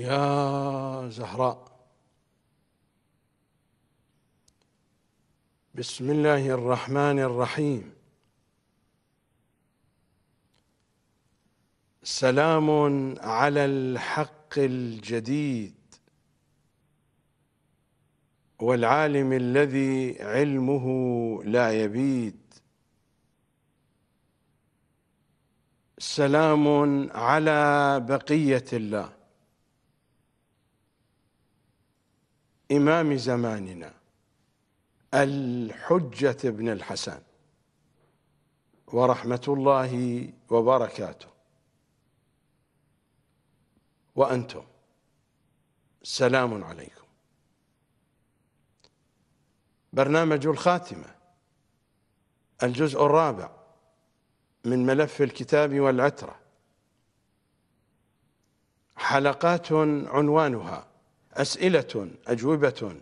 يا زهراء بسم الله الرحمن الرحيم سلام على الحق الجديد والعالم الذي علمه لا يبيد سلام على بقيه الله إمام زماننا الحجة بن الحسن ورحمة الله وبركاته وأنتم سلام عليكم برنامج الخاتمة الجزء الرابع من ملف الكتاب والعترة حلقات عنوانها أسئلة أجوبة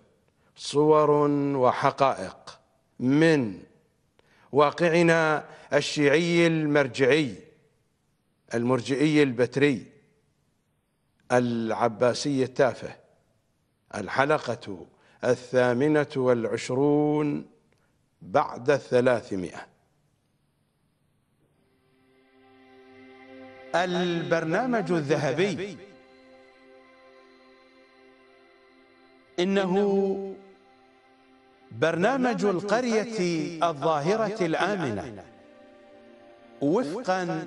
صور وحقائق من واقعنا الشيعي المرجعي المرجئي البتري العباسي التافه الحلقة الثامنة والعشرون بعد الثلاثمائة البرنامج الذهبي إنه برنامج القرية الظاهرة الآمنة وفقا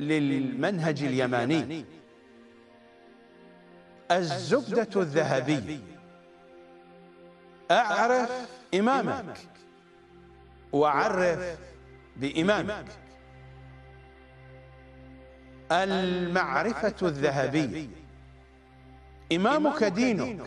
للمنهج اليماني الزبدة الذهبي أعرف إمامك وعرف بإمامك المعرفة الذهبية إمامك دينك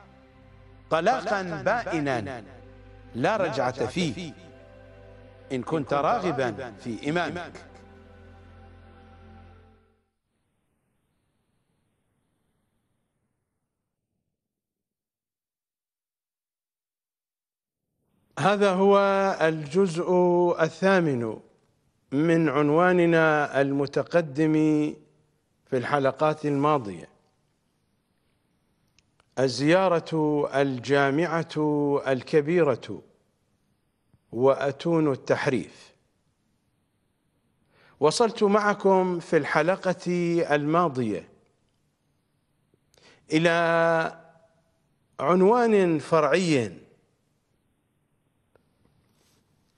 طلاقا بائنا لا رجعة فيه إن كنت راغبا في إمامك هذا هو الجزء الثامن من عنواننا المتقدم في الحلقات الماضيه الزيارة الجامعة الكبيرة وأتون التحريف وصلت معكم في الحلقة الماضية إلى عنوان فرعي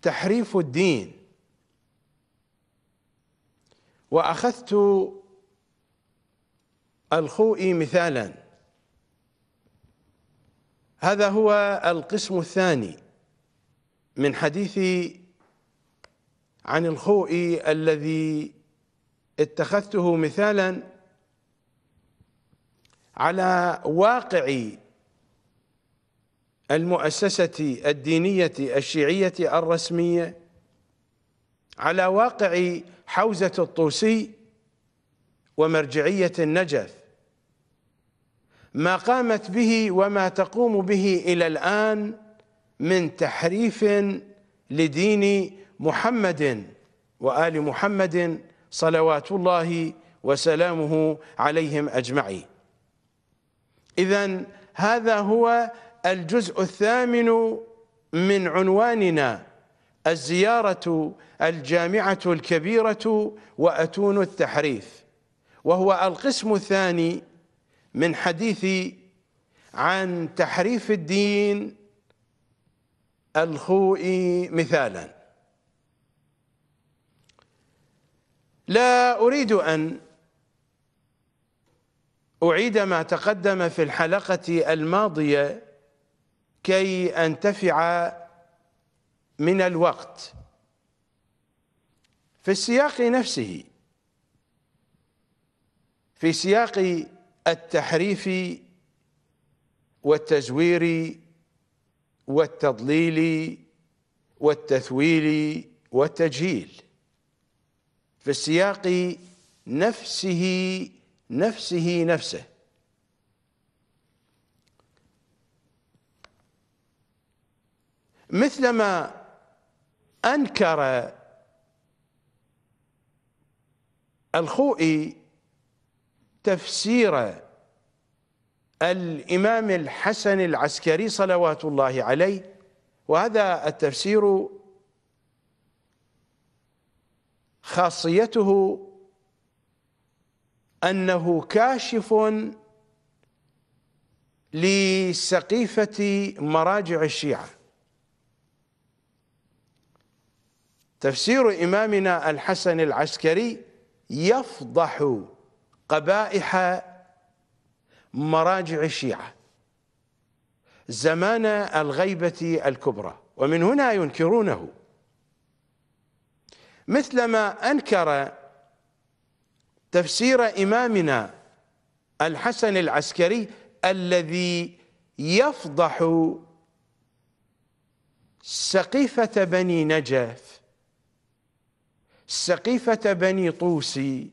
تحريف الدين وأخذت الخوئي مثالاً هذا هو القسم الثاني من حديث عن الخوء الذي اتخذته مثالا على واقع المؤسسة الدينية الشيعية الرسمية على واقع حوزة الطوسي ومرجعية النجف ما قامت به وما تقوم به الى الان من تحريف لدين محمد وال محمد صلوات الله وسلامه عليهم اجمعين اذا هذا هو الجزء الثامن من عنواننا الزيارة الجامعة الكبيرة وأتون التحريف وهو القسم الثاني من حديثي عن تحريف الدين الخوئي مثالا لا أريد أن أعيد ما تقدم في الحلقة الماضية كي أنتفع من الوقت في السياق نفسه في سياق التحريف والتزوير والتضليل والتثويل والتجهيل في السياق نفسه نفسه نفسه مثلما أنكر الخوئي تفسير الإمام الحسن العسكري صلوات الله عليه وهذا التفسير خاصيته أنه كاشف لسقيفة مراجع الشيعة تفسير إمامنا الحسن العسكري يفضح قبائح مراجع الشيعة زمان الغيبة الكبرى ومن هنا ينكرونه مثلما أنكر تفسير إمامنا الحسن العسكري الذي يفضح سقيفة بني نجف سقيفة بني طوسي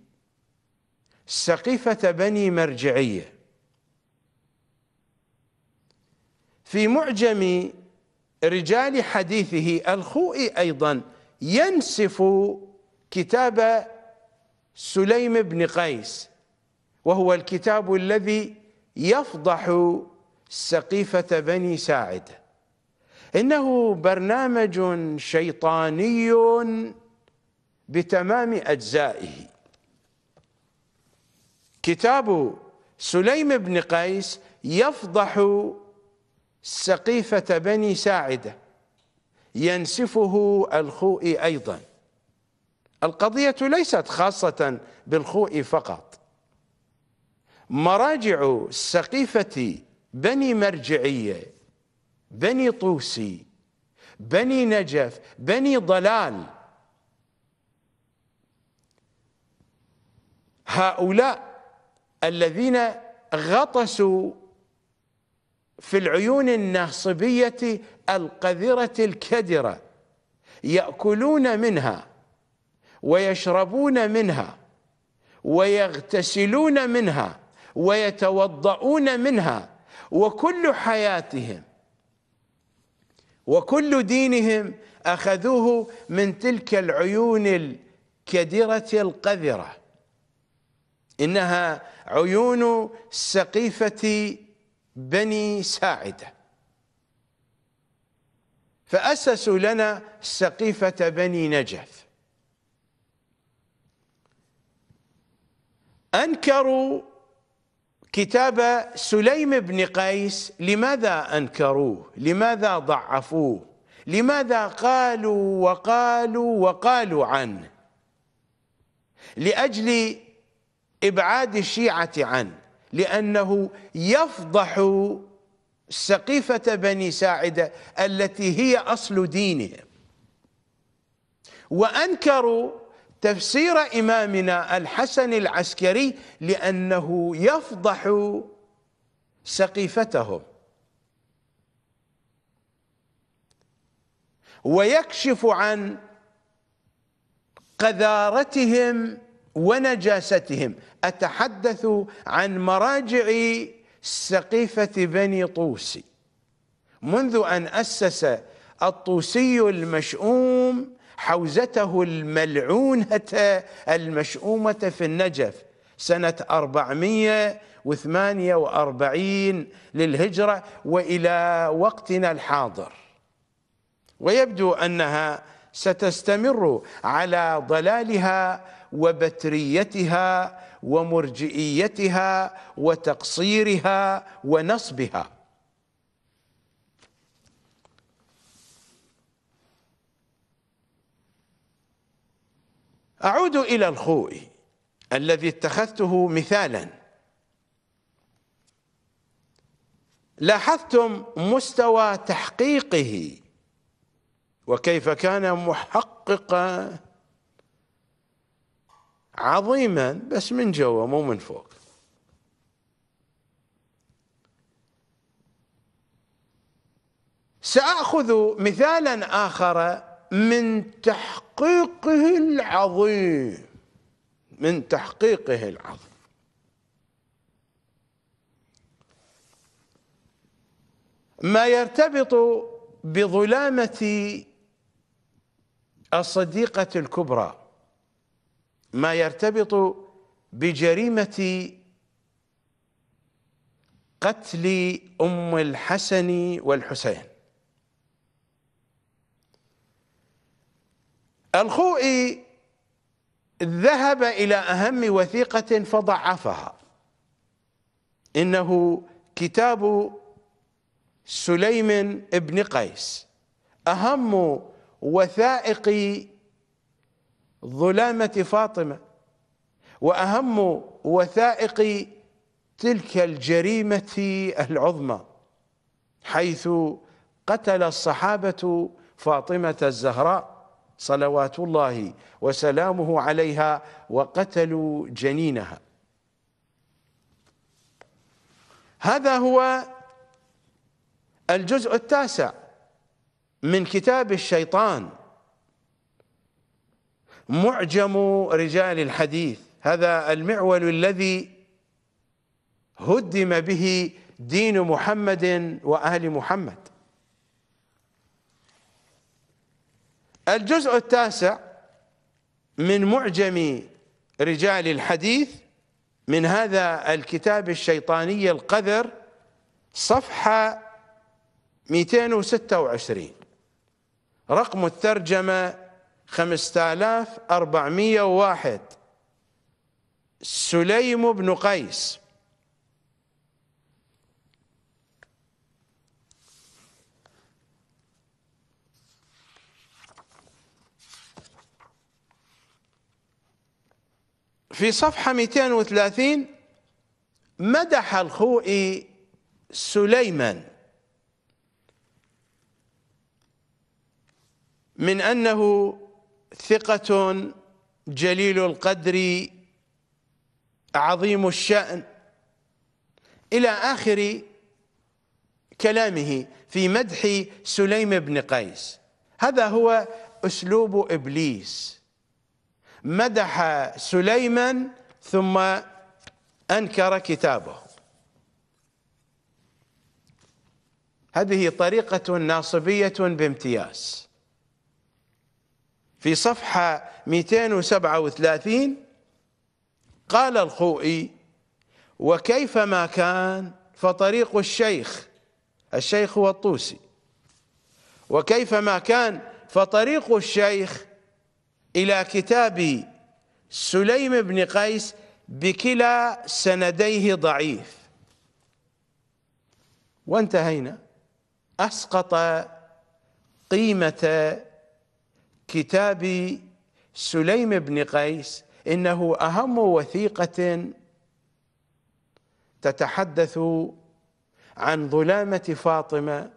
سقيفة بني مرجعية في معجم رجال حديثه الخوئي أيضا ينسف كتاب سليم بن قيس وهو الكتاب الذي يفضح سقيفة بني ساعده إنه برنامج شيطاني بتمام أجزائه كتاب سليم بن قيس يفضح سقيفة بني ساعدة ينسفه الخوئي أيضا القضية ليست خاصة بالخوئي فقط مراجع سقيفة بني مرجعية بني طوسي بني نجف بني ضلال هؤلاء الذين غطسوا في العيون الناصبية القذرة الكدرة يأكلون منها ويشربون منها ويغتسلون منها ويتوضؤون منها وكل حياتهم وكل دينهم أخذوه من تلك العيون الكدرة القذرة إنها عيون سقيفة بني ساعدة فأسسوا لنا سقيفة بني نجف أنكروا كتاب سليم بن قيس لماذا أنكروه لماذا ضعفوه لماذا قالوا وقالوا وقالوا عنه لأجل إبعاد الشيعة عنه لأنه يفضح سقيفة بني ساعدة التي هي أصل دينهم وأنكروا تفسير إمامنا الحسن العسكري لأنه يفضح سقيفتهم ويكشف عن قذارتهم ونجاستهم أتحدث عن مراجع سقيفة بني طوسي منذ أن أسس الطوسي المشؤوم حوزته الملعونة المشؤومة في النجف سنة 448 للهجرة وإلى وقتنا الحاضر ويبدو أنها ستستمر على ضلالها وبتريتها ومرجئيتها وتقصيرها ونصبها أعود إلى الخوئي الذي اتخذته مثالا لاحظتم مستوى تحقيقه وكيف كان محققا عظيما بس من جوا مو من فوق ساخذ مثالا اخر من تحقيقه العظيم من تحقيقه العظيم ما يرتبط بظلامه الصديقه الكبرى ما يرتبط بجريمة قتل أم الحسن والحسين الخوئي ذهب إلى أهم وثيقة فضعفها إنه كتاب سليم بن قيس أهم وثائق ظلامة فاطمة وأهم وثائق تلك الجريمة العظمى حيث قتل الصحابة فاطمة الزهراء صلوات الله وسلامه عليها وقتلوا جنينها هذا هو الجزء التاسع من كتاب الشيطان معجم رجال الحديث هذا المعول الذي هدم به دين محمد وأهل محمد الجزء التاسع من معجم رجال الحديث من هذا الكتاب الشيطاني القذر صفحة 226 رقم الترجمة 5401 سليم بن قيس في صفحة 230 مدح الخوئي سليما من أنه ثقة جليل القدر عظيم الشأن إلى آخر كلامه في مدح سليم بن قيس هذا هو أسلوب إبليس مدح سليما ثم أنكر كتابه هذه طريقة ناصبية بامتياز في صفحة 237 قال الخوئي وكيفما كان فطريق الشيخ الشيخ هو الطوسي وكيفما كان فطريق الشيخ إلى كتاب سليم بن قيس بكلا سنديه ضعيف وانتهينا أسقط قيمة كتاب سليم بن قيس انه اهم وثيقه تتحدث عن ظلامه فاطمه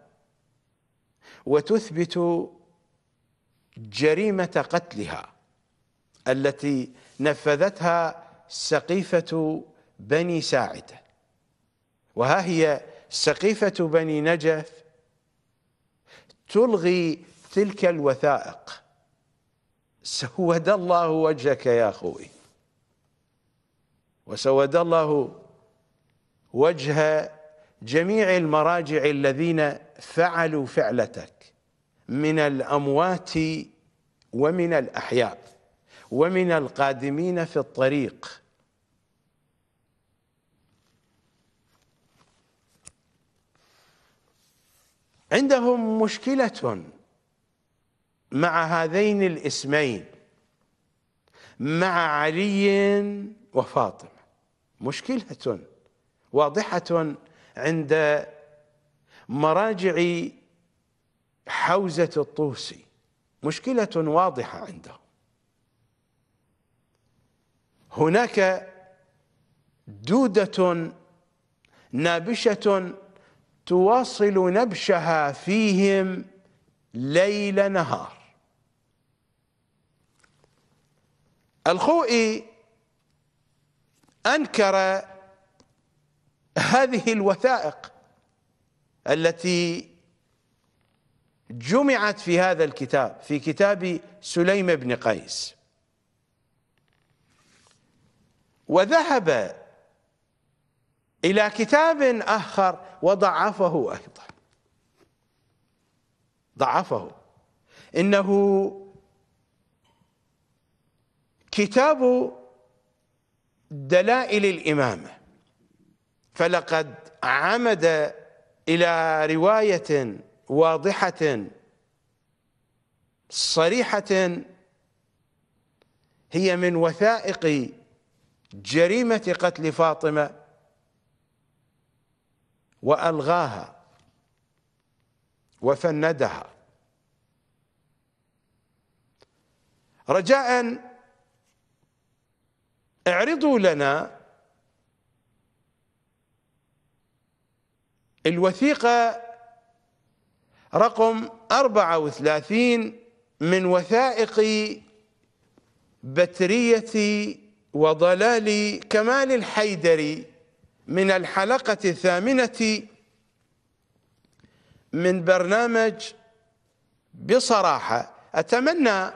وتثبت جريمه قتلها التي نفذتها سقيفه بني ساعده وها هي سقيفه بني نجف تلغي تلك الوثائق سود الله وجهك يا أخوي وسود الله وجه جميع المراجع الذين فعلوا فعلتك من الأموات ومن الأحياء ومن القادمين في الطريق عندهم مشكلة مع هذين الاسمين مع علي وفاطمة مشكلة واضحة عند مراجع حوزة الطوسي مشكلة واضحة عندهم هناك دودة نابشة تواصل نبشها فيهم ليل نهار الخوئي انكر هذه الوثائق التي جمعت في هذا الكتاب في كتاب سليم بن قيس وذهب الى كتاب اخر وضعفه ايضا ضعفه انه كتاب دلائل الإمامة فلقد عمد إلى رواية واضحة صريحة هي من وثائق جريمة قتل فاطمة وألغاها وفندها رجاءً اعرضوا لنا الوثيقة رقم 34 من وثائق بترية وضلال كمال الحيدري من الحلقة الثامنة من برنامج بصراحة أتمنى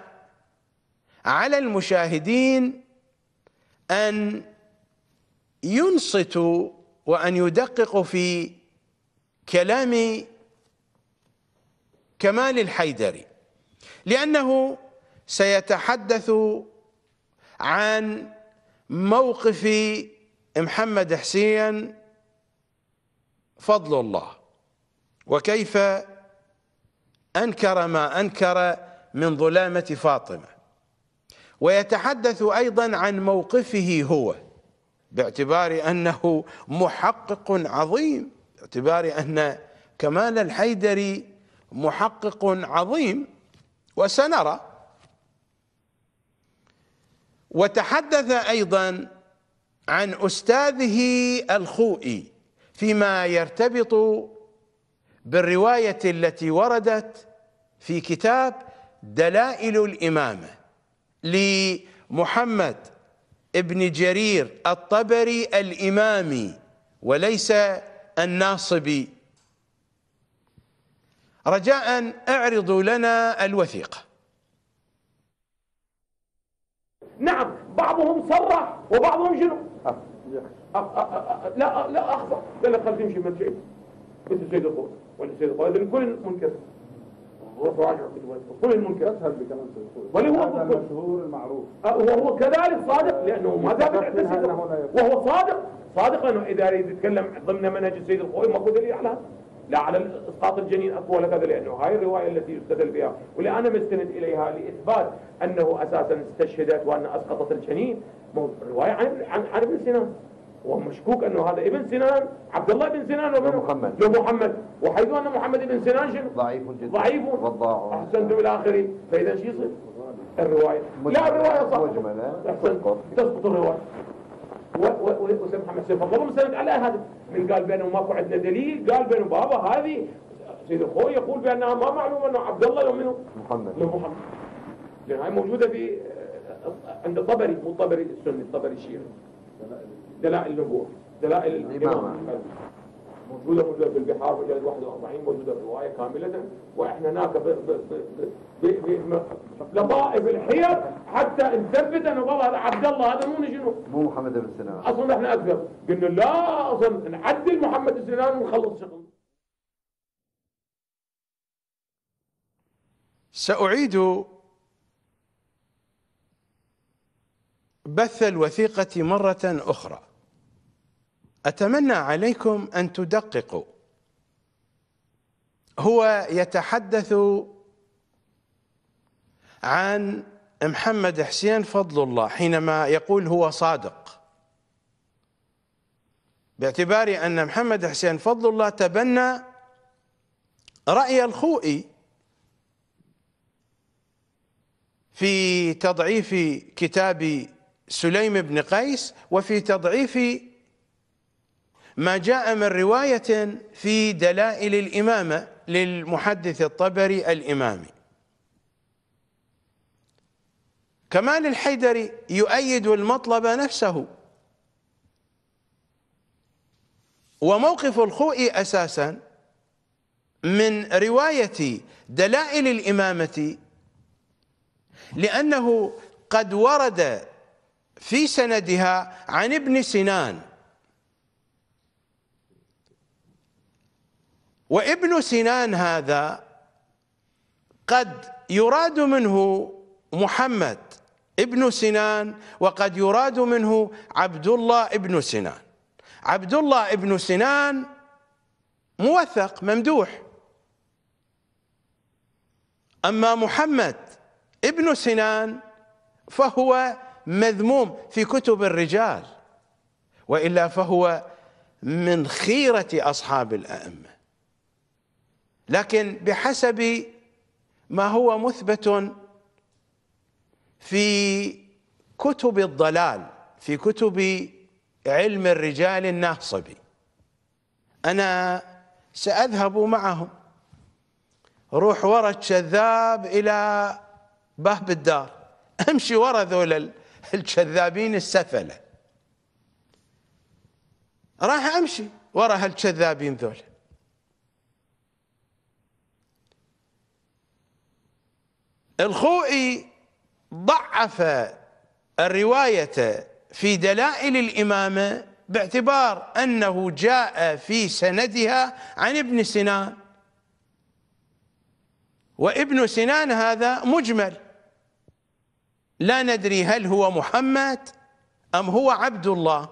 على المشاهدين أن ينصتوا وأن يدققوا في كلام كمال الحيدري لأنه سيتحدث عن موقف محمد حسين فضل الله وكيف أنكر ما أنكر من ظلامة فاطمة ويتحدث ايضا عن موقفه هو باعتبار انه محقق عظيم باعتبار ان كمال الحيدري محقق عظيم وسنرى وتحدث ايضا عن استاذه الخوئي فيما يرتبط بالروايه التي وردت في كتاب دلائل الامامه لمحمد ابن جرير الطبري الإمامي وليس الناصبي رجاء اعرضوا لنا الوثيقة نعم بعضهم صرح وبعضهم شنو آه. آه، آه، لا لا اخفى لا لا خلينا نمشي مثل سيد القول ولا سيد القول كل منكر راجع كل المنكر هل بكلام بل هو المشهور المعروف وهو آه، كذلك صادق آه، لانه ما دام يعتزل وهو صادق صادق انه اذا يريد يتكلم ضمن منهج السيد الخوي ماكو دليل على لا على اسقاط الجنين اقوى لك لانه هاي الروايه التي يستدل بها واللي انا مستند اليها لاثبات انه اساسا استشهدت وان اسقطت الجنين روايه عن عن ابن سينا ومشكوك انه هذا ابن سنان عبد الله بن سنان ومن محمد محمد وحيث ان محمد بن سنان شنو ضعيف جدا ضعيف وضاع احسنتم الى اخره فاذا شو يصير؟ الروايه لا الروايه صح مجمله طيب. تسقط الروايه و محمد سيف الله مسند على هذا من قال بانه ماكو عندنا دليل قال بانه بابا هذه سيد اخوي يقول بانها ما معلومه انه عبد الله لو منه محمد لو محمد لان هاي موجوده في عند الطبري مو الطبري السني الطبري الشيعي دلائل النبوة دلائل الإمامة موجودة موجودة في البحار مجلد 41 موجودة في الرواية كاملة وإحنا هناك لطائف الحيط حتى نثبت أنه والله عبد الله هذا مو شنو مو محمد بن سنان أصلا إحنا أكثر قلنا لا أصلا نعدل محمد بن سنان ونخلص شغل سأعيد بث الوثيقة مرة أخرى اتمنى عليكم ان تدققوا هو يتحدث عن محمد حسين فضل الله حينما يقول هو صادق باعتبار ان محمد حسين فضل الله تبنى راي الخوئي في تضعيف كتاب سليم بن قيس وفي تضعيف ما جاء من رواية في دلائل الإمامة للمحدث الطبري الإمامي كمال الحيدري يؤيد المطلب نفسه وموقف الخوئي أساسا من رواية دلائل الإمامة لأنه قد ورد في سندها عن ابن سنان وابن سنان هذا قد يراد منه محمد ابن سنان وقد يراد منه عبد الله ابن سنان عبد الله ابن سنان موثق ممدوح أما محمد ابن سنان فهو مذموم في كتب الرجال وإلا فهو من خيرة أصحاب الأئمة لكن بحسب ما هو مثبت في كتب الضلال في كتب علم الرجال الناصب أنا سأذهب معهم روح ورا الشذاب إلى باب الدار أمشي ورا ذول الشذابين السفلة راح أمشي ورا هالشذابين ذول الخوئي ضعف الرواية في دلائل الإمامة باعتبار أنه جاء في سندها عن ابن سنان وابن سنان هذا مجمل لا ندري هل هو محمد أم هو عبد الله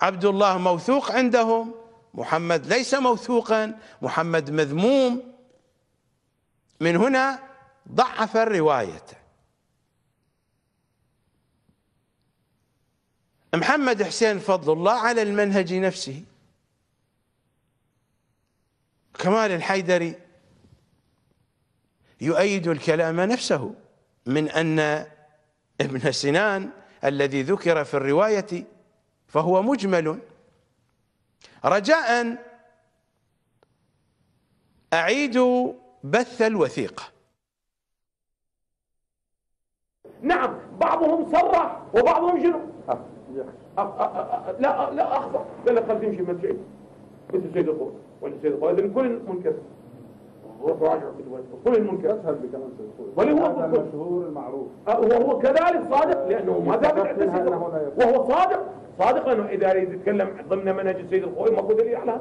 عبد الله موثوق عندهم محمد ليس موثوقا محمد مذموم من هنا ضعف الرواية محمد حسين فضل الله على المنهج نفسه كمال الحيدري يؤيد الكلام نفسه من أن ابن سنان الذي ذكر في الرواية فهو مجمل رجاء أعيدوا بث الوثيقة نعم بعضهم صرح وبعضهم شنو آه. آه، آه، لا لا اخضر قال لك خلينا نمشي مثل شيء مثل سيد القول وانت سيد القول اذا كل منكر راجع كل المنكر اسهل بكلام سيد القول ولهو هذا المشهور المعروف وهو كذلك صادق لانه ما ثابت عند سيد وهو صادق صادق لانه اذا يريد يتكلم ضمن منهج السيد القول المفروض اللي يعلم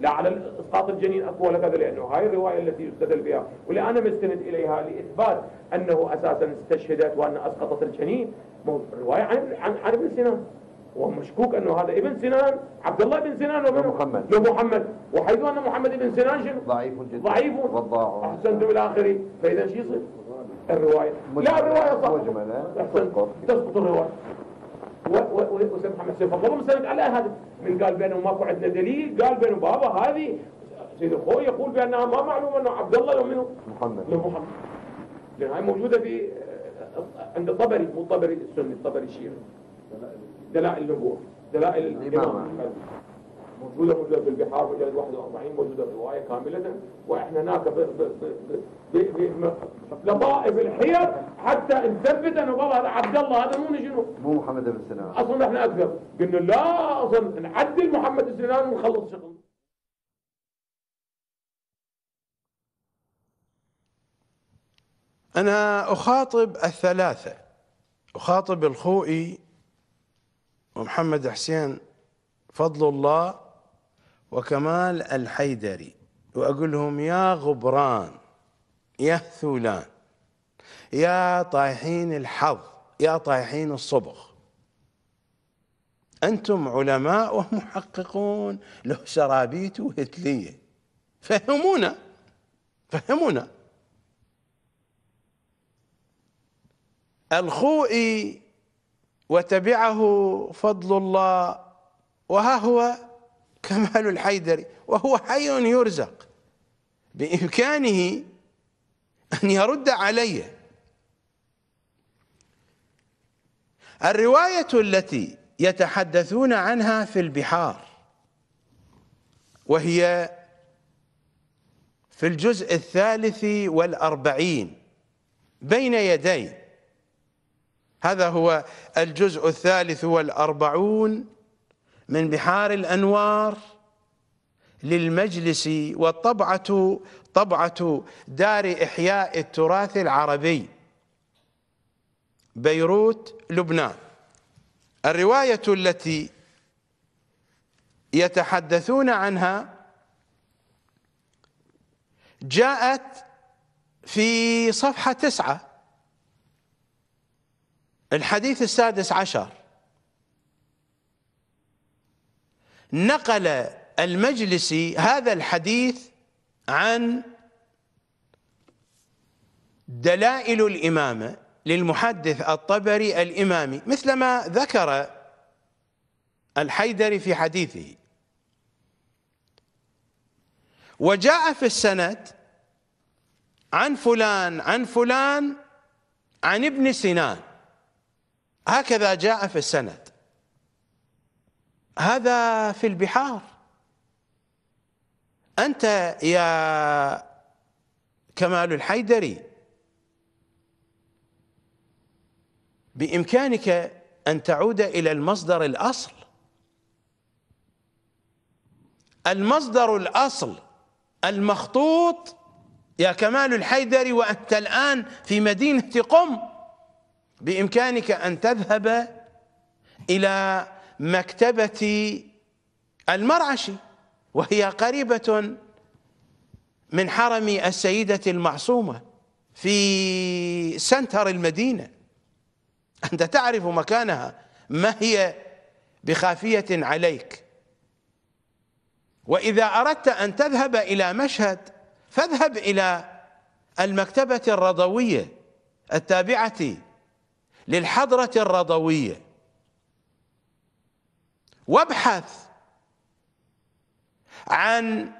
لا على اسقاط الجنين اقوى لك لانه هاي الروايه التي يستدل بها واللي انا مستند اليها لاثبات انه اساسا استشهدت وان اسقطت الجنين روايه عن عن, ابن سنان ومشكوك انه هذا ابن سنان عبد الله بن سنان ومن محمد محمد وحيث ان محمد بن سنان شنو ضعيف جدا ضعيف وضاع احسنتم الى اخره فاذا شو يصير؟ الروايه لا الروايه صح مجمله تسقط الروايه وسيد محمد سيف الله مسلك على هذا من قال بينهم ماكو عندنا دليل قال بينهم بابا هذه سيد اخوي يقول بانها ما معلوم انه عبد الله يوم منه محمد محمد لان يعني هاي موجوده في آه، عند الطبري مو الطبري السني الطبري الشيعي دلائل النبوه دلائل الامامه موجوده موجوده في البحار مجلد 41 موجوده في الروايه كامله واحنا هناك لطائف الحيط حتى نثبت انه والله هذا عبد الله هذا مو شنو مو محمد بن سنان اصلا احنا اكذب قلنا لا اصلا نعدل محمد بن سنان ونخلص شغل أنا أخاطب الثلاثة أخاطب الخوئي ومحمد حسين فضل الله وكمال الحيدري وأقول لهم يا غبران يا ثولان يا طايحين الحظ يا طايحين الصبغ أنتم علماء ومحققون له سرابيت هتلية فهمونا فهمونا الخوئي وتبعه فضل الله وها هو كمال الحيدري وهو حي يرزق بإمكانه أن يرد علي الرواية التي يتحدثون عنها في البحار وهي في الجزء الثالث والأربعين بين يدي هذا هو الجزء الثالث والأربعون من بحار الأنوار للمجلس والطبعة طبعة دار إحياء التراث العربي بيروت لبنان الرواية التي يتحدثون عنها جاءت في صفحة تسعة الحديث السادس عشر نقل المجلسي هذا الحديث عن دلائل الإمامة للمحدث الطبري الإمامي مثلما ذكر الحيدري في حديثه وجاء في السند عن فلان عن فلان عن ابن سنان هكذا جاء في السند هذا في البحار أنت يا كمال الحيدري بإمكانك أن تعود إلى المصدر الأصل المصدر الأصل المخطوط يا كمال الحيدري وأنت الآن في مدينة قم بإمكانك أن تذهب إلى مكتبة المرعشي وهي قريبة من حرم السيدة المعصومة في سنتر المدينة أنت تعرف مكانها ما هي بخافية عليك وإذا أردت أن تذهب إلى مشهد فاذهب إلى المكتبة الرضوية التابعة للحضرة الرضوية وابحث عن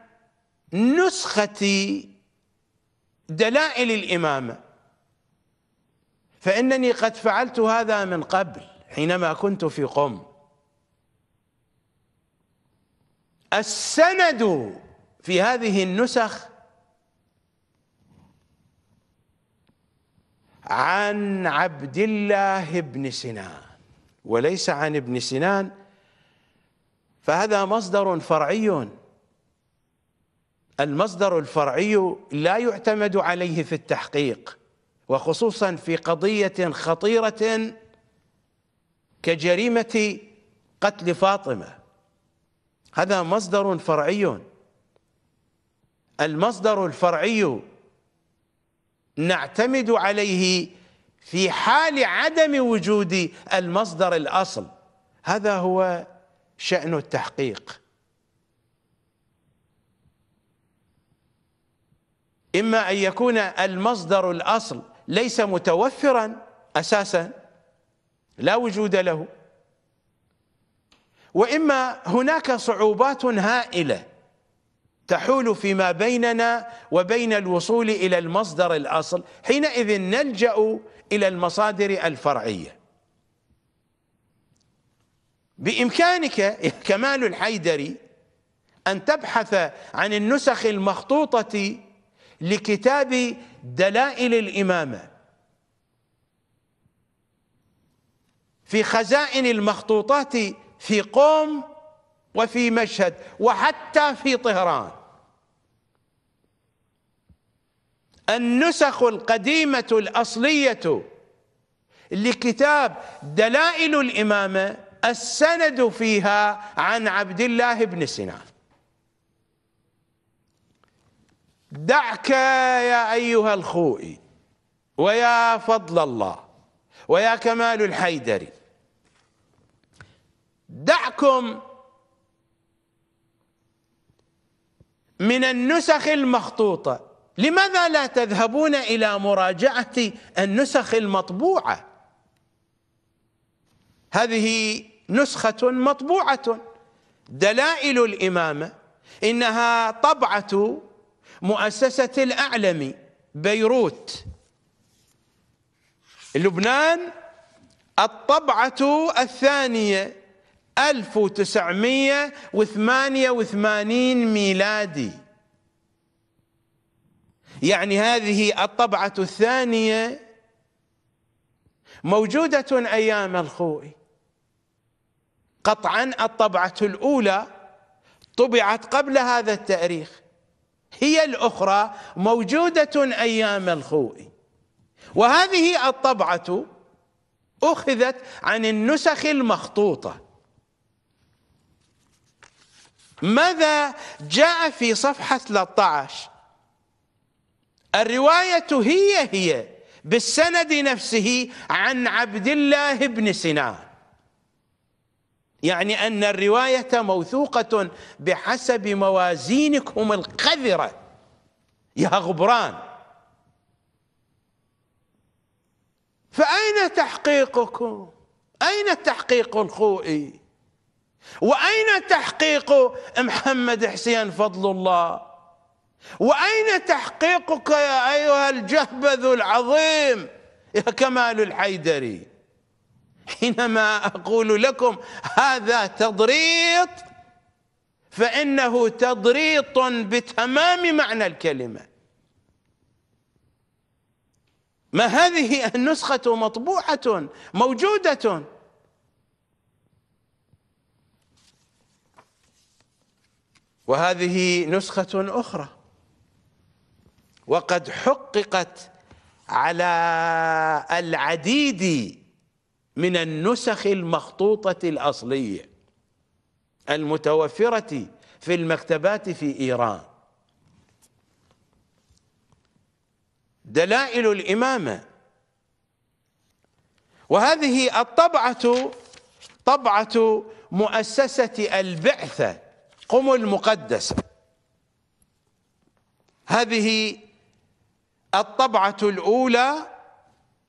نسخة دلائل الإمامة فإنني قد فعلت هذا من قبل حينما كنت في قم السند في هذه النسخ عن عبد الله بن سنان وليس عن ابن سنان فهذا مصدر فرعي المصدر الفرعي لا يعتمد عليه في التحقيق وخصوصا في قضية خطيرة كجريمة قتل فاطمة هذا مصدر فرعي المصدر الفرعي نعتمد عليه في حال عدم وجود المصدر الأصل هذا هو شأن التحقيق إما أن يكون المصدر الأصل ليس متوفرا أساسا لا وجود له وإما هناك صعوبات هائلة تحول فيما بيننا وبين الوصول إلى المصدر الأصل حينئذ نلجأ إلى المصادر الفرعية بإمكانك يا كمال الحيدري أن تبحث عن النسخ المخطوطة لكتاب دلائل الإمامة في خزائن المخطوطات في قوم وفي مشهد وحتى في طهران النسخ القديمة الأصلية لكتاب دلائل الإمامة السند فيها عن عبد الله بن سنان دعك يا أيها الخوئي ويا فضل الله ويا كمال الحيدري دعكم من النسخ المخطوطة لماذا لا تذهبون إلى مراجعة النسخ المطبوعة هذه نسخة مطبوعة دلائل الإمامة إنها طبعة مؤسسة الأعلم بيروت لبنان الطبعة الثانية 1988 ميلادي يعني هذه الطبعة الثانية موجودة أيام الخوئي قطعا الطبعة الأولى طبعت قبل هذا التاريخ هي الأخرى موجودة أيام الخوئي وهذه الطبعة أخذت عن النسخ المخطوطة ماذا جاء في صفحة 13 الرواية هي هي بالسند نفسه عن عبد الله بن سنان يعني أن الرواية موثوقة بحسب موازينكم القذرة يا غبران فأين تحقيقكم أين التحقيق الخوئي وأين تحقيق محمد حسين فضل الله وأين تحقيقك يا أيها الجهبذ العظيم يا كمال الحيدري حينما أقول لكم هذا تضريط فإنه تضريط بتمام معنى الكلمة ما هذه النسخة مطبوعة موجودة وهذه نسخة أخرى وقد حققت على العديد من النسخ المخطوطة الأصلية المتوفرة في المكتبات في إيران دلائل الإمامة وهذه الطبعة طبعة مؤسسة البعثة قم المقدسة هذه الطبعة الأولى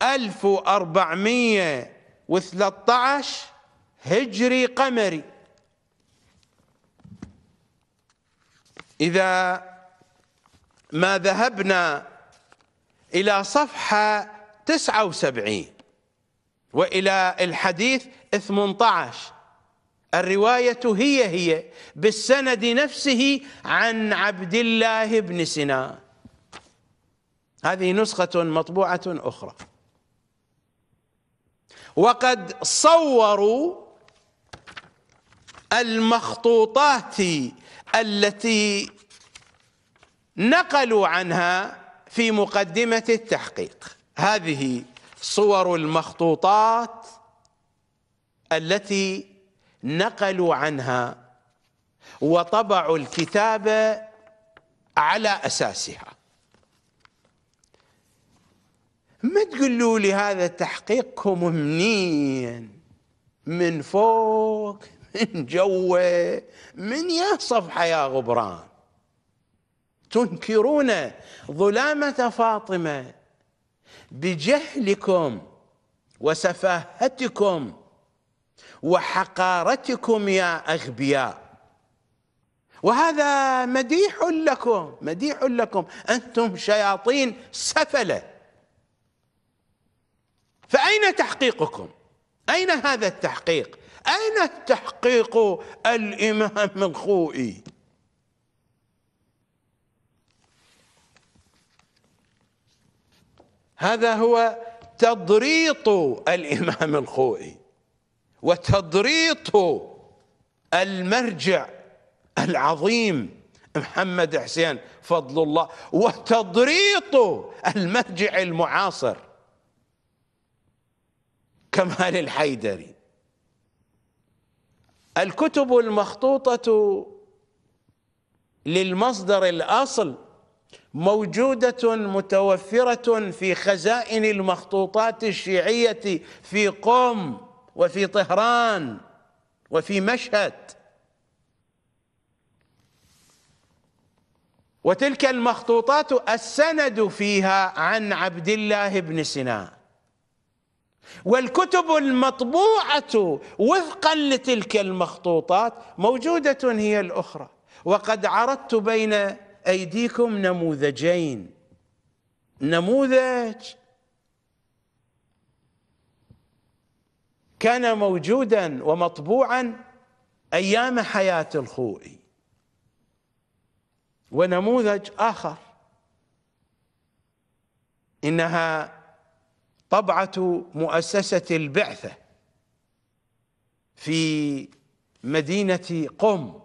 1400 و13 هجري قمري إذا ما ذهبنا إلى صفحة 79 وإلى الحديث 18 الرواية هي هي بالسند نفسه عن عبد الله بن سنان هذه نسخة مطبوعة أخرى وقد صوروا المخطوطات التي نقلوا عنها في مقدمة التحقيق هذه صور المخطوطات التي نقلوا عنها وطبعوا الكتاب على أساسها ما تقولوا لي هذا تحقيقكم منين من فوق من جوه من يا صفحة يا غبران تنكرون ظلامة فاطمة بجهلكم وسفاهتكم وحقارتكم يا أغبياء وهذا مديح لكم مديح لكم أنتم شياطين سفله فأين تحقيقكم أين هذا التحقيق أين تحقيق الإمام الخوئي هذا هو تضريط الإمام الخوئي وتضريط المرجع العظيم محمد حسين فضل الله وتضريط المرجع المعاصر كمال الحيدري الكتب المخطوطة للمصدر الأصل موجودة متوفرة في خزائن المخطوطات الشيعية في قم وفي طهران وفي مشهد وتلك المخطوطات السند فيها عن عبد الله بن سنان والكتب المطبوعه وفقا لتلك المخطوطات موجوده هي الاخرى وقد عرضت بين ايديكم نموذجين نموذج كان موجودا ومطبوعا ايام حياه الخوئي ونموذج اخر انها طبعه مؤسسه البعثه في مدينه قم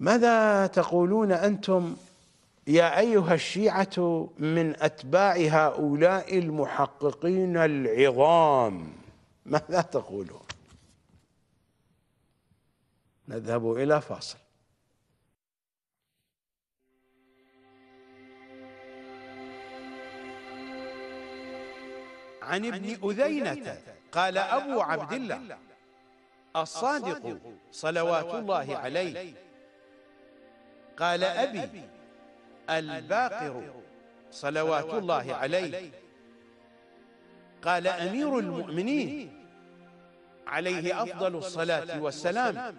ماذا تقولون انتم يا ايها الشيعه من اتباع هؤلاء المحققين العظام ماذا تقولون نذهب الى فاصل عن ابن أذينة قال أبو عبد الله الصادق صلوات الله عليه قال أبي الباقر صلوات الله عليه قال أمير المؤمنين عليه أفضل الصلاة والسلام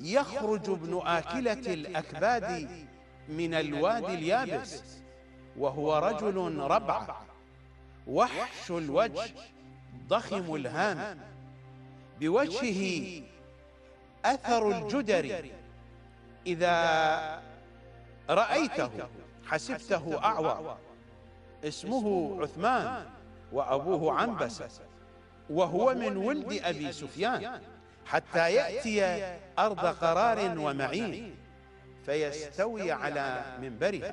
يخرج ابن آكلة الأكباد من الوادي اليابس وهو رجل ربعه وحش الوجه ضخم الهام بوجهه أثر الجدر إذا رأيته حسبته أعور اسمه عثمان وأبوه عنبسة وهو من ولد أبي سفيان حتى يأتي أرض قرار ومعين فيستوي على منبره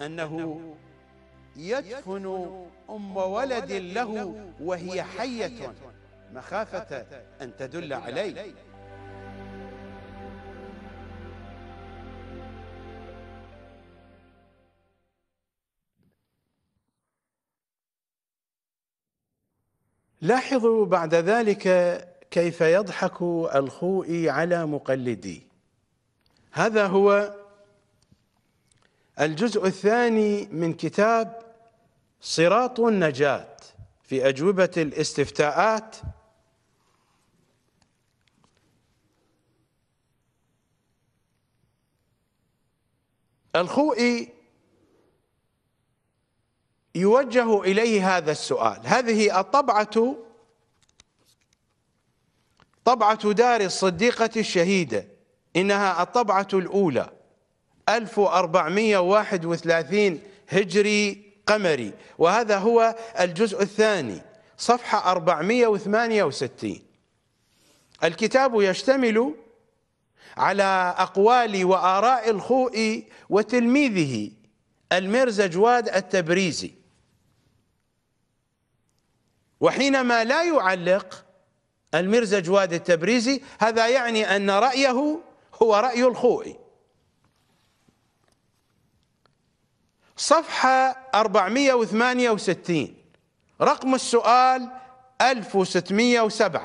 أنه يدفن أم ولد له وهي حية مخافة أن تدل عليه لاحظوا بعد ذلك كيف يضحك الخوئي على مقلدي هذا هو الجزء الثاني من كتاب صراط النجاة في أجوبة الاستفتاءات الخوئي يوجه إليه هذا السؤال هذه الطبعة طبعة دار الصديقة الشهيدة إنها الطبعة الأولى 1431 هجري قمري وهذا هو الجزء الثاني صفحة 468 الكتاب يشتمل على أقوال وآراء الخوئي وتلميذه الميرزا جواد التبريزي وحينما لا يعلق الميرزا جواد التبريزي هذا يعني أن رأيه هو رأي الخوئي صفحة 468 رقم السؤال 1607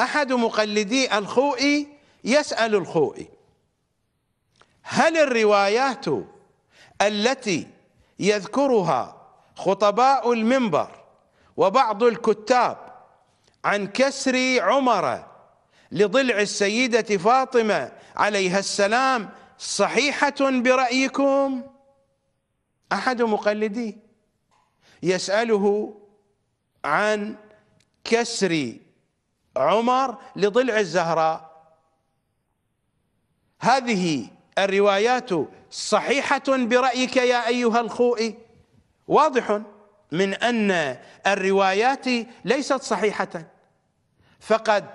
أحد مقلدي الخوئي يسأل الخوئي هل الروايات التي يذكرها خطباء المنبر وبعض الكتاب عن كسر عمر لضلع السيدة فاطمة عليها السلام صحيحة برأيكم؟ أحد مقلديه يسأله عن كسر عمر لضلع الزهراء هذه الروايات صحيحة برأيك يا أيها الخوئي واضح من أن الروايات ليست صحيحة فقد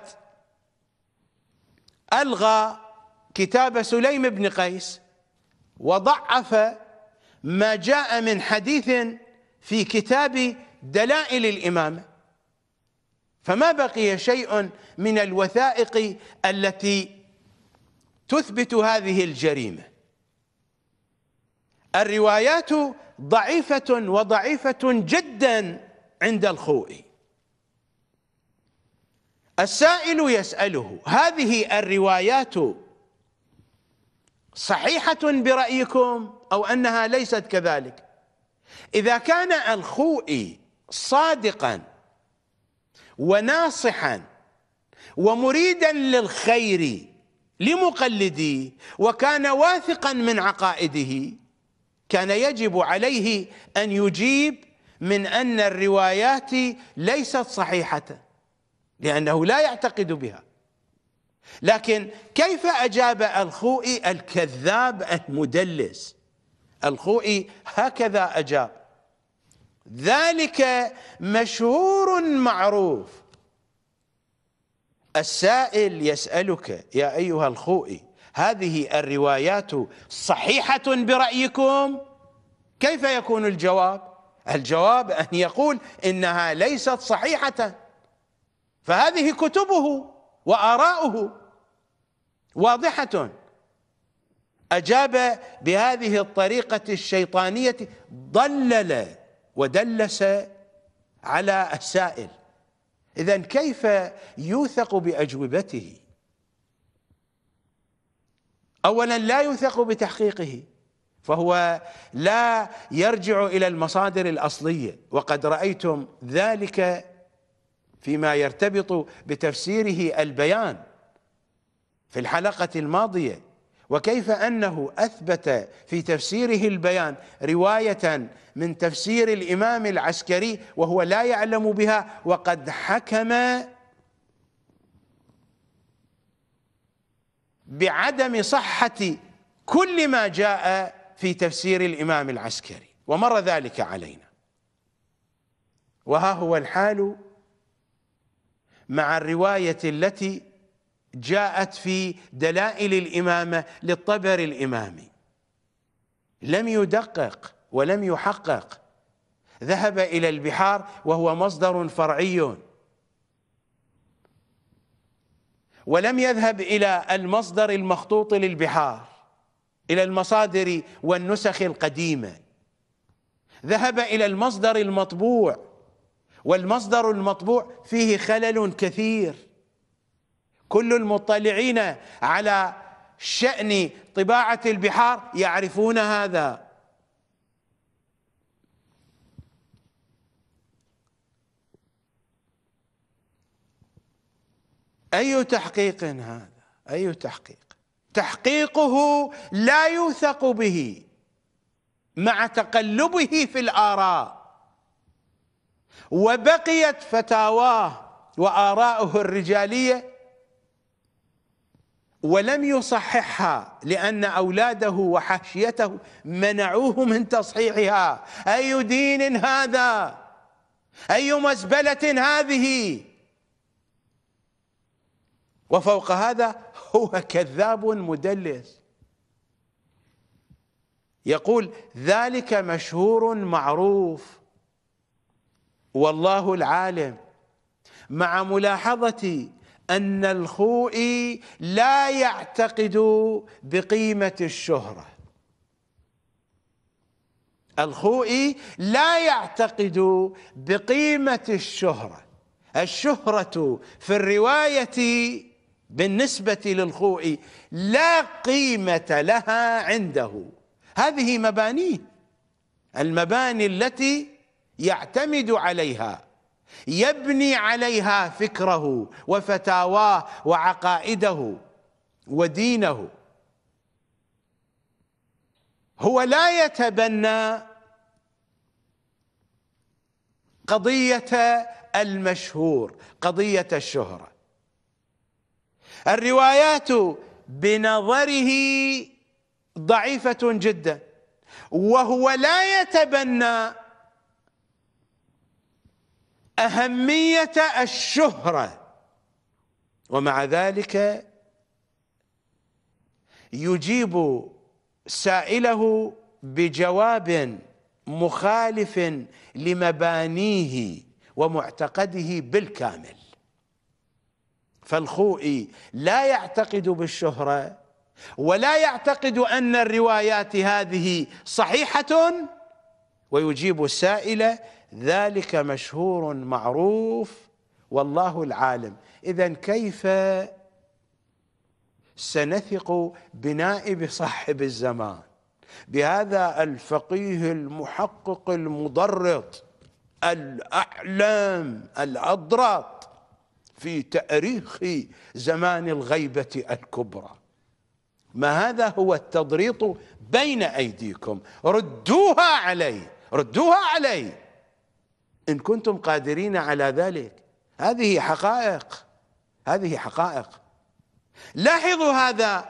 ألغى كتاب سليم بن قيس وضعف ما جاء من حديث في كتاب دلائل الإمامة فما بقي شيء من الوثائق التي تثبت هذه الجريمة الروايات ضعيفة وضعيفة جدا عند الخوئي السائل يسأله هذه الروايات صحيحة برأيكم؟ أو أنها ليست كذلك إذا كان الخوئي صادقا وناصحا ومريدا للخير لمقلديه وكان واثقا من عقائده كان يجب عليه أن يجيب من أن الروايات ليست صحيحة لأنه لا يعتقد بها لكن كيف أجاب الخوئي الكذاب المدلس الخوئي هكذا أجاب ذلك مشهور معروف السائل يسألك يا أيها الخوئي هذه الروايات صحيحة برأيكم كيف يكون الجواب الجواب أن يقول إنها ليست صحيحة فهذه كتبه وآراؤه واضحة أجاب بهذه الطريقة الشيطانية ضلل ودلس على السائل إذا كيف يوثق بأجوبته أولا لا يوثق بتحقيقه فهو لا يرجع إلى المصادر الأصلية وقد رأيتم ذلك فيما يرتبط بتفسيره البيان في الحلقة الماضية وكيف انه اثبت في تفسيره البيان روايه من تفسير الامام العسكري وهو لا يعلم بها وقد حكم بعدم صحه كل ما جاء في تفسير الامام العسكري ومر ذلك علينا وها هو الحال مع الروايه التي جاءت في دلائل الإمامة للطبر الإمامي لم يدقق ولم يحقق ذهب إلى البحار وهو مصدر فرعي ولم يذهب إلى المصدر المخطوط للبحار إلى المصادر والنسخ القديمة ذهب إلى المصدر المطبوع والمصدر المطبوع فيه خلل كثير كل المطلعين على شأن طباعة البحار يعرفون هذا أي تحقيق هذا أي تحقيق تحقيقه لا يوثق به مع تقلبه في الآراء وبقيت فتاواه وآراؤه الرجالية ولم يصححها لأن أولاده وحاشيته منعوه من تصحيحها أي دين هذا أي مزبلة هذه وفوق هذا هو كذاب مدلس يقول ذلك مشهور معروف والله العالم مع ملاحظتي أن الخوئي لا يعتقد بقيمة الشهرة الخوئي لا يعتقد بقيمة الشهرة الشهرة في الرواية بالنسبة للخوئي لا قيمة لها عنده هذه مبانيه المباني التي يعتمد عليها يبني عليها فكره وفتاواه وعقائده ودينه هو لا يتبنى قضيه المشهور قضيه الشهره الروايات بنظره ضعيفه جدا وهو لا يتبنى أهمية الشهرة ومع ذلك يجيب سائله بجواب مخالف لمبانيه ومعتقده بالكامل فالخوئي لا يعتقد بالشهرة ولا يعتقد أن الروايات هذه صحيحة ويجيب السائل ذلك مشهور معروف والله العالم اذا كيف سنثق بنائب صاحب الزمان بهذا الفقيه المحقق المضرط الاعلم الاضرط في تاريخ زمان الغيبه الكبرى ما هذا هو التضريط بين ايديكم ردوها علي ردوها علي إن كنتم قادرين على ذلك هذه حقائق هذه حقائق لاحظوا هذا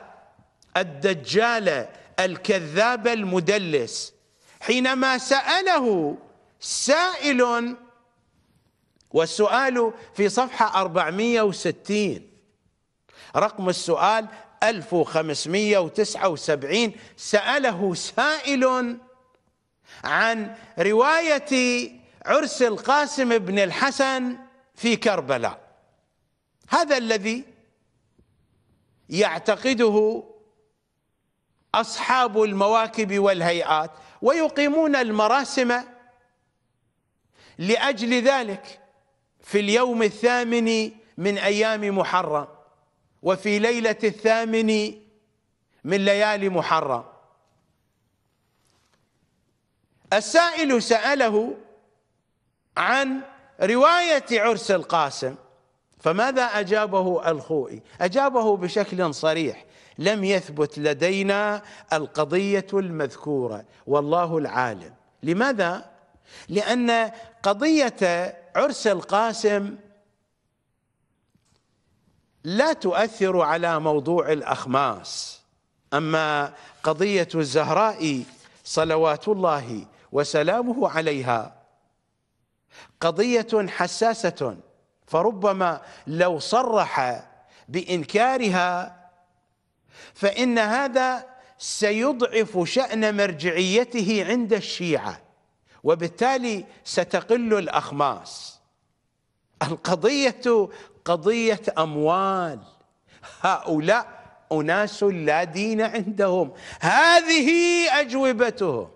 الدجال الكذاب المدلس حينما سأله سائل والسؤال في صفحة 460 رقم السؤال 1579 سأله سائل عن رواية عرس القاسم بن الحسن في كربلاء هذا الذي يعتقده اصحاب المواكب والهيئات ويقيمون المراسم لاجل ذلك في اليوم الثامن من ايام محرم وفي ليله الثامن من ليالي محرم السائل ساله عن رواية عرس القاسم فماذا أجابه الخوئي أجابه بشكل صريح لم يثبت لدينا القضية المذكورة والله العالم لماذا؟ لأن قضية عرس القاسم لا تؤثر على موضوع الأخماس أما قضية الزهراء صلوات الله وسلامه عليها قضية حساسة فربما لو صرح بإنكارها فإن هذا سيضعف شأن مرجعيته عند الشيعة وبالتالي ستقل الأخماس القضية قضية أموال هؤلاء أناس لا دين عندهم هذه أجوبتهم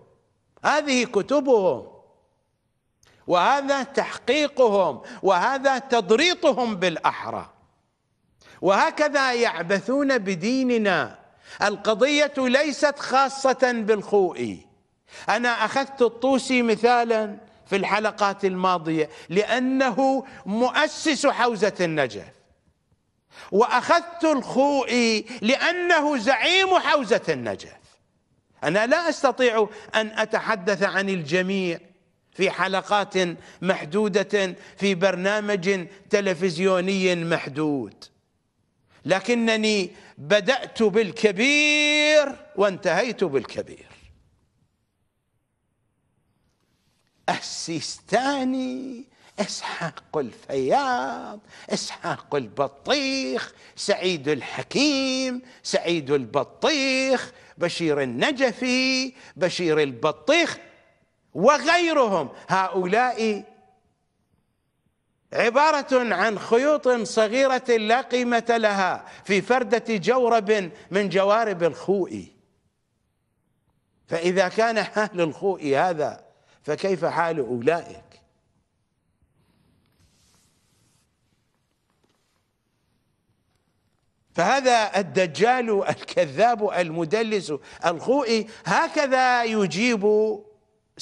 هذه كتبهم وهذا تحقيقهم وهذا تضريطهم بالاحرى وهكذا يعبثون بديننا القضيه ليست خاصه بالخوئي انا اخذت الطوسي مثالا في الحلقات الماضيه لانه مؤسس حوزه النجف واخذت الخوئي لانه زعيم حوزه النجف انا لا استطيع ان اتحدث عن الجميع في حلقات محدودة في برنامج تلفزيوني محدود لكنني بدأت بالكبير وانتهيت بالكبير السيستاني اسحاق الفياض اسحاق البطيخ سعيد الحكيم سعيد البطيخ بشير النجفي بشير البطيخ وغيرهم هؤلاء عبارة عن خيوط صغيرة لا قيمة لها في فردة جورب من جوارب الخوء فإذا كان حال الخوء هذا فكيف حال أولئك فهذا الدجال الكذاب المدلس الخوئي هكذا يجيب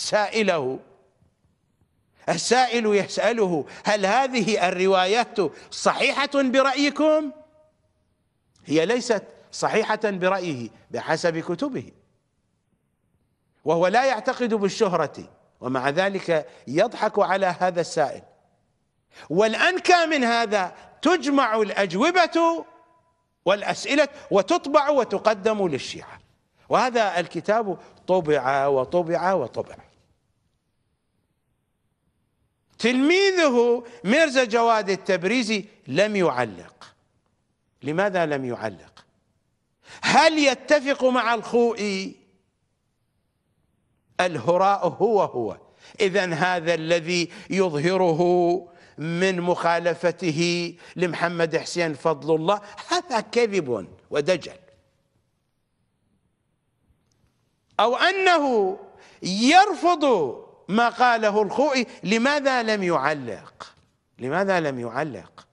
سائله السائل يسأله هل هذه الروايات صحيحة برأيكم؟ هي ليست صحيحة برأيه بحسب كتبه وهو لا يعتقد بالشهرة ومع ذلك يضحك على هذا السائل والأنكى من هذا تجمع الأجوبة والأسئلة وتطبع وتقدم للشيعة وهذا الكتاب طبع وطبع وطبع تلميذه ميرزا جواد التبريزي لم يعلق لماذا لم يعلق هل يتفق مع الخوئي الهراء هو هو اذا هذا الذي يظهره من مخالفته لمحمد حسين فضل الله هذا كذب ودجل او انه يرفض ما قاله الخوئي لماذا لم يعلق لماذا لم يعلق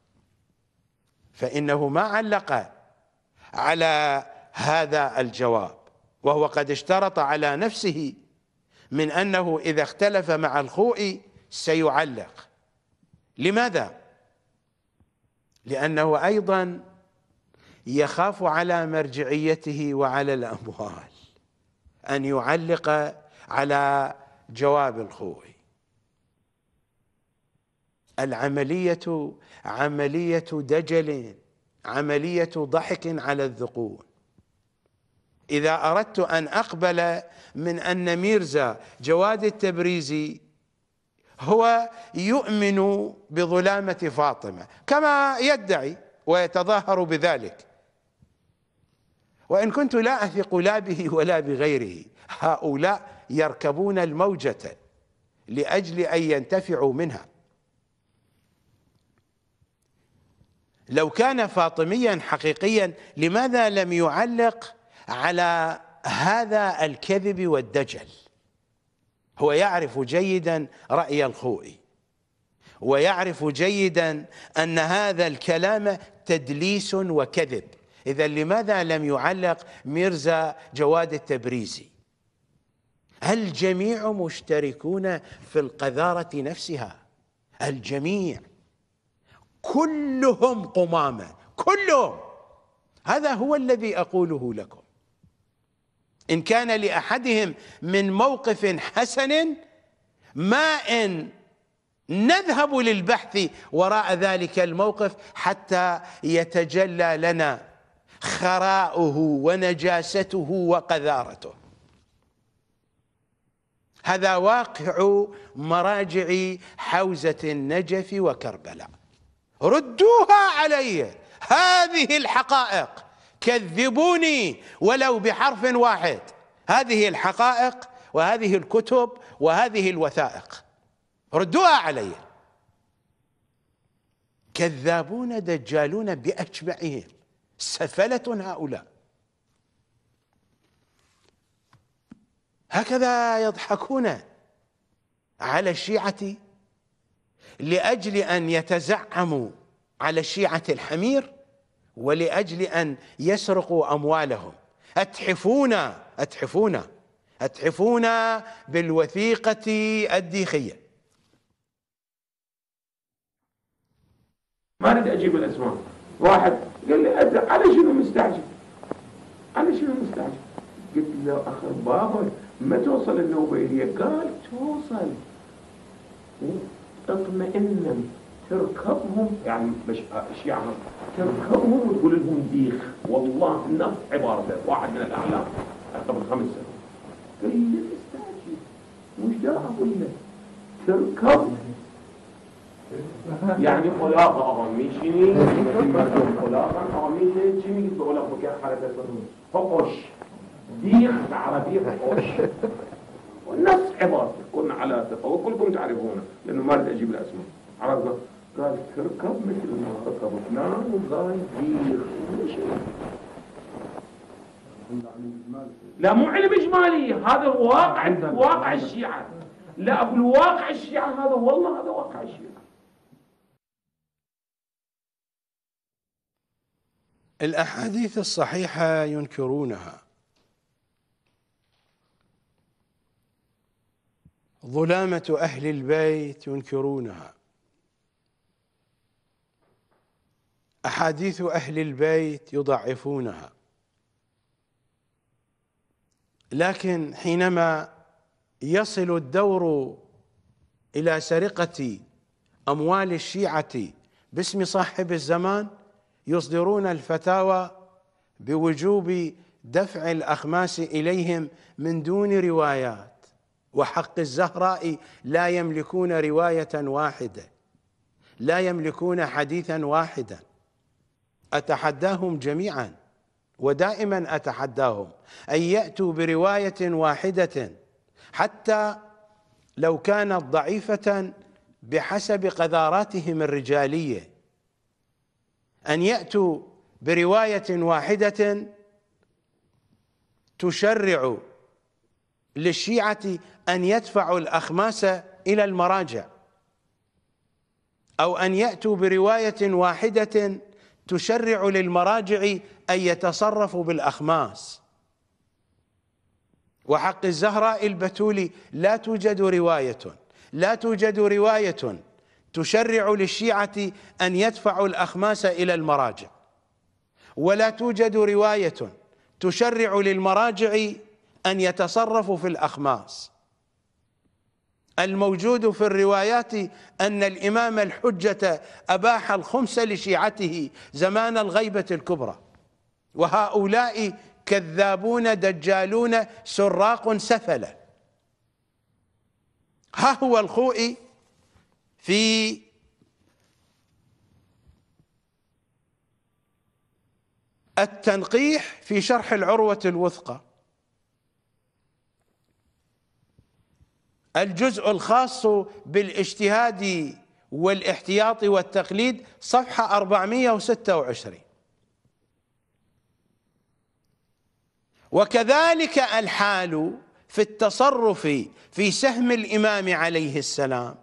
فإنه ما علق على هذا الجواب وهو قد اشترط على نفسه من أنه إذا اختلف مع الخوئي سيعلق لماذا؟ لأنه أيضا يخاف على مرجعيته وعلى الأموال أن يعلق على جواب الخوي العملية عملية دجل عملية ضحك على الذقون إذا أردت أن أقبل من أن ميرزا جواد التبريزي هو يؤمن بظلامة فاطمة كما يدعي ويتظاهر بذلك وإن كنت لا أثق لا به ولا بغيره هؤلاء يركبون الموجة لأجل أن ينتفعوا منها لو كان فاطميا حقيقيا لماذا لم يعلق على هذا الكذب والدجل هو يعرف جيدا رأي الخوئي ويعرف جيدا أن هذا الكلام تدليس وكذب إذا لماذا لم يعلق ميرزا جواد التبريزي الجميع مشتركون في القذارة نفسها الجميع كلهم قمامة كلهم هذا هو الذي أقوله لكم إن كان لأحدهم من موقف حسن ما إن نذهب للبحث وراء ذلك الموقف حتى يتجلى لنا خراؤه ونجاسته وقذارته هذا واقع مراجع حوزة النجف وكربلاء ردوها علي هذه الحقائق كذبوني ولو بحرف واحد هذه الحقائق وهذه الكتب وهذه الوثائق ردوها علي كذابون دجالون بأجمعهم سفلة هؤلاء هكذا يضحكون على الشيعة لأجل أن يتزعموا على الشيعة الحمير ولأجل أن يسرقوا أموالهم أتحفونا أتحفونا أتحفونا بالوثيقة الديخية ما أريد أجيب الأسماء واحد قال لي على شنو مستعجل على شنو مستعجل قلت له اخر بابا ما توصل النوبه الي قال توصل اطمئنا تركبهم يعني مش يعني تركبهم وتقول لهم ديخ والله نفس عبارته واحد من الاعلام قبل خمس سنوات قال لي استعجل مش ده اقول لك تركب يعني خلاقة آميشنی مردم خلاقا آمیشه چی میگید به خلاقه حرکت بکنید حقش ديخ العربية حوش والنص عبارة كنا على ثقة وكلكم تعرفونه لأنه ما أريد أجيب الأسماء عرفنا قال تركب مثل ما ركب فلان وقال ديخ لا مو علم إجمالي هذا واقع واقع الشيعة لا أقول واقع الشيعة هذا والله هذا واقع الشيعة الأحاديث الصحيحة ينكرونها ظلامة أهل البيت ينكرونها أحاديث أهل البيت يضعفونها لكن حينما يصل الدور إلى سرقة أموال الشيعة باسم صاحب الزمان يصدرون الفتاوى بوجوب دفع الأخماس إليهم من دون روايات وحق الزهراء لا يملكون روايه واحده لا يملكون حديثا واحدا اتحداهم جميعا ودائما اتحداهم ان ياتوا بروايه واحده حتى لو كانت ضعيفه بحسب قذاراتهم الرجاليه ان ياتوا بروايه واحده تشرع للشيعة أن يدفعوا الأخماس إلى المراجع أو أن يأتوا برواية واحدة تشرع للمراجع أن يتصرفوا بالأخماس وحق الزهراء البتولي لا توجد رواية لا توجد رواية تشرع للشيعة أن يدفعوا الأخماس إلى المراجع ولا توجد رواية تشرع للمراجع أن يتصرفوا في الأخماس الموجود في الروايات أن الإمام الحجة أباح الخمس لشيعته زمان الغيبة الكبرى وهؤلاء كذابون دجالون سراق سفلة ها هو الخوئي في التنقيح في شرح العروة الوثقى الجزء الخاص بالاجتهاد والاحتياط والتقليد صفحة 426 وكذلك الحال في التصرف في سهم الإمام عليه السلام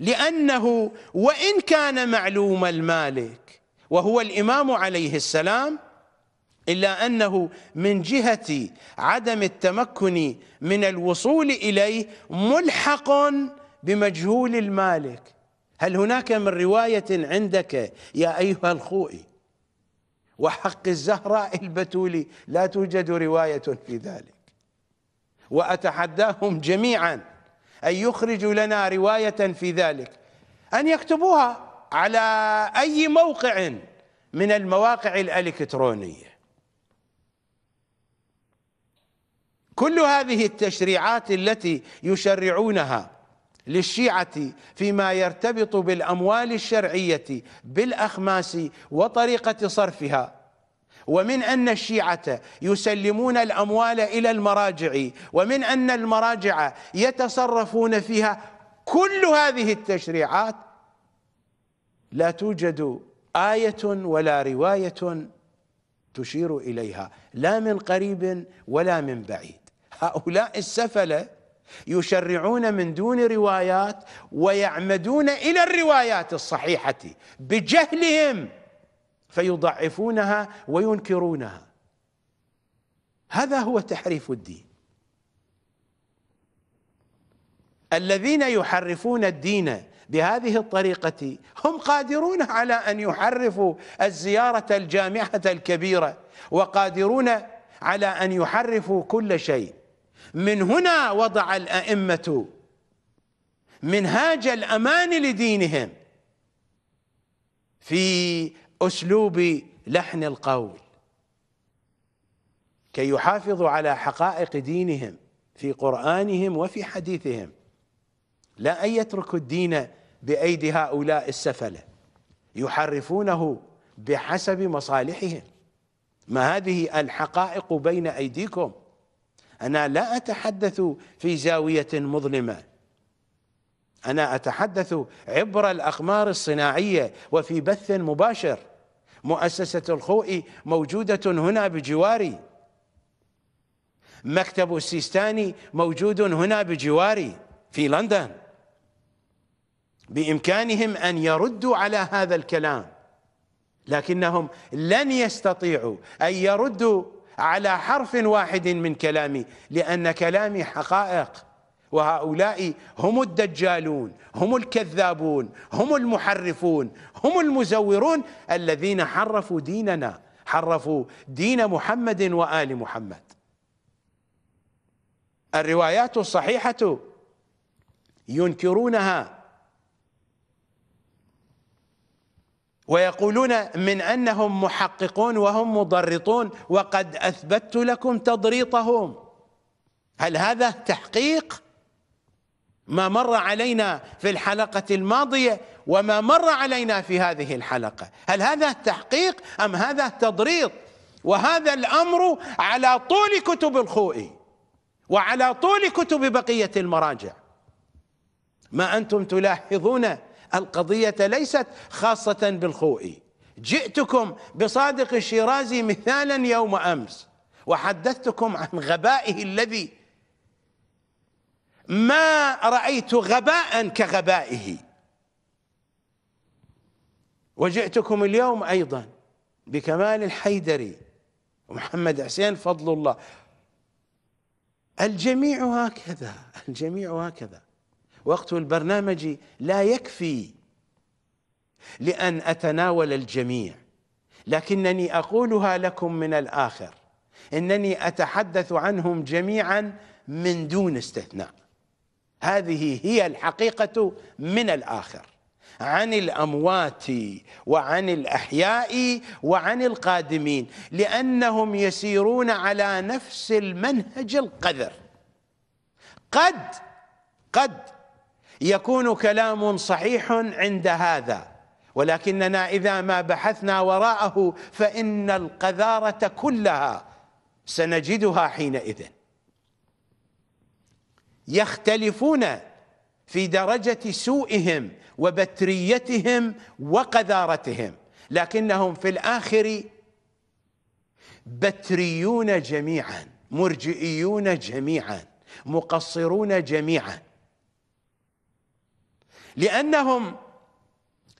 لأنه وإن كان معلوم المالك وهو الإمام عليه السلام إلا أنه من جهة عدم التمكن من الوصول إليه ملحق بمجهول المالك هل هناك من رواية عندك يا أيها الخوئي وحق الزهراء البتولي لا توجد رواية في ذلك وأتحداهم جميعا أن يخرجوا لنا رواية في ذلك أن يكتبوها على أي موقع من المواقع الإلكترونية كل هذه التشريعات التي يشرعونها للشيعة فيما يرتبط بالأموال الشرعية بالأخماس وطريقة صرفها ومن أن الشيعة يسلمون الأموال إلى المراجع ومن أن المراجع يتصرفون فيها كل هذه التشريعات لا توجد آية ولا رواية تشير إليها لا من قريب ولا من بعيد هؤلاء السفلة يشرعون من دون روايات ويعمدون إلى الروايات الصحيحة بجهلهم فيضعفونها وينكرونها هذا هو تحريف الدين الذين يحرفون الدين بهذه الطريقة هم قادرون على أن يحرفوا الزيارة الجامعة الكبيرة وقادرون على أن يحرفوا كل شيء من هنا وضع الائمه منهاج الامان لدينهم في اسلوب لحن القول كي يحافظوا على حقائق دينهم في قرانهم وفي حديثهم لا ان يتركوا الدين بايدي هؤلاء السفله يحرفونه بحسب مصالحهم ما هذه الحقائق بين ايديكم أنا لا أتحدث في زاوية مظلمة أنا أتحدث عبر الأقمار الصناعية وفي بث مباشر مؤسسة الخوئي موجودة هنا بجواري مكتب السيستاني موجود هنا بجواري في لندن بإمكانهم أن يردوا على هذا الكلام لكنهم لن يستطيعوا أن يردوا على حرف واحد من كلامي لأن كلامي حقائق وهؤلاء هم الدجالون هم الكذابون هم المحرفون هم المزورون الذين حرفوا ديننا حرفوا دين محمد وآل محمد الروايات الصحيحة ينكرونها ويقولون من أنهم محققون وهم مضرطون وقد أثبتت لكم تضريطهم هل هذا تحقيق؟ ما مر علينا في الحلقة الماضية وما مر علينا في هذه الحلقة هل هذا تحقيق أم هذا تضريط وهذا الأمر على طول كتب الخوئي وعلى طول كتب بقية المراجع ما أنتم تلاحظون القضية ليست خاصة بالخوئي جئتكم بصادق الشيرازي مثالا يوم أمس وحدثتكم عن غبائه الذي ما رأيت غباء كغبائه وجئتكم اليوم أيضا بكمال الحيدري ومحمد حسين فضل الله الجميع هكذا الجميع هكذا وقت البرنامج لا يكفي لان اتناول الجميع لكنني اقولها لكم من الاخر انني اتحدث عنهم جميعا من دون استثناء هذه هي الحقيقه من الاخر عن الاموات وعن الاحياء وعن القادمين لانهم يسيرون على نفس المنهج القذر قد قد يكون كلام صحيح عند هذا ولكننا اذا ما بحثنا وراءه فان القذاره كلها سنجدها حينئذ يختلفون في درجه سوءهم وبتريتهم وقذارتهم لكنهم في الاخر بتريون جميعا مرجئيون جميعا مقصرون جميعا لأنهم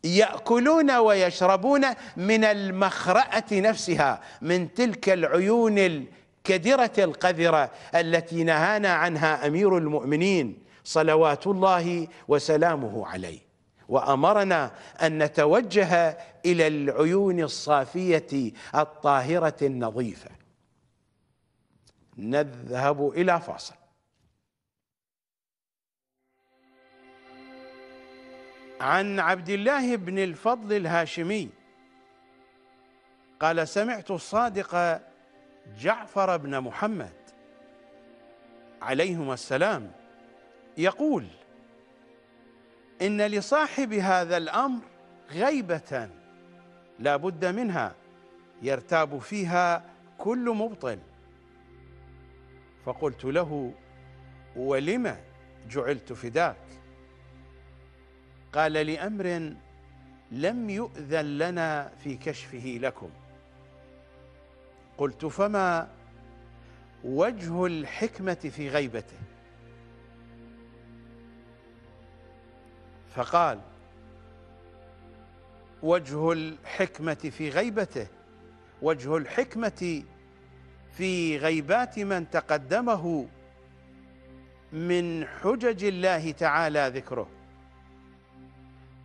يأكلون ويشربون من المخرأة نفسها من تلك العيون الكدرة القذرة التي نهانا عنها أمير المؤمنين صلوات الله وسلامه عليه وامرنا ان نتوجه الى العيون الصافيه الطاهره النظيفه نذهب الى فاصل عن عبد الله بن الفضل الهاشمي قال سمعت الصادق جعفر بن محمد عليهما السلام يقول إن لصاحب هذا الأمر غيبة لا بد منها يرتاب فيها كل مبطل فقلت له ولم جعلت فداك قال لأمر لم يؤذن لنا في كشفه لكم قلت فما وجه الحكمة في غيبته فقال وجه الحكمة في غيبته وجه الحكمة في غيبات من تقدمه من حجج الله تعالى ذكره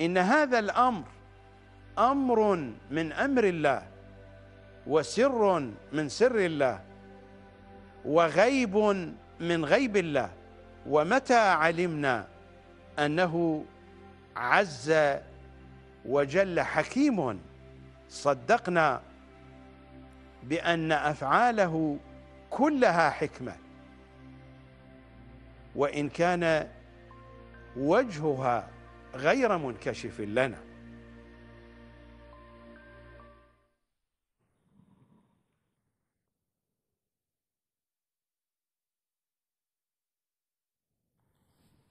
ان هذا الامر امر من امر الله وسر من سر الله وغيب من غيب الله ومتى علمنا انه عز وجل حكيم صدقنا بان افعاله كلها حكمه وان كان وجهها غير منكشف لنا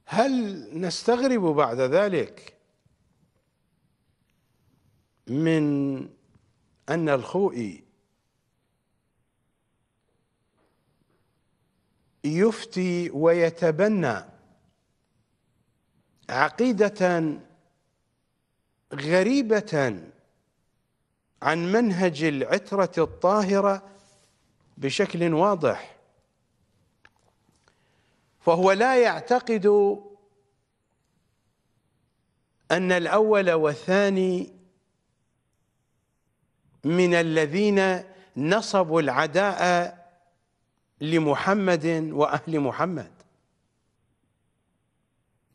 هل نستغرب بعد ذلك من أن الخوئي يفتي ويتبنى عقيدة غريبة عن منهج العترة الطاهرة بشكل واضح فهو لا يعتقد أن الأول والثاني من الذين نصبوا العداء لمحمد وأهل محمد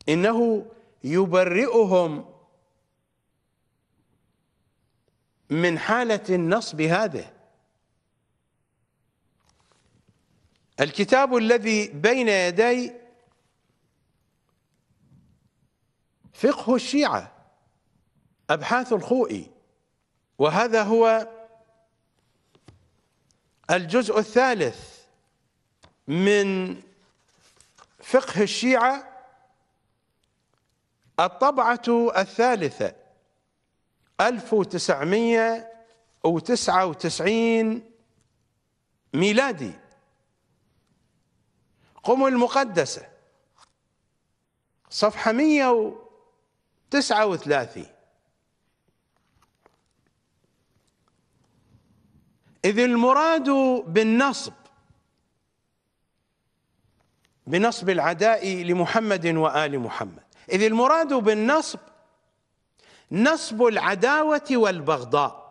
إنه يبرئهم من حالة النصب هذه الكتاب الذي بين يدي فقه الشيعة أبحاث الخوئي وهذا هو الجزء الثالث من فقه الشيعة الطبعة الثالثة 1999 ميلادي قم المقدسة صفحة 139 إذ المراد بالنصب بنصب العداء لمحمد وآل محمد إذ المراد بالنصب نصب العداوة والبغضاء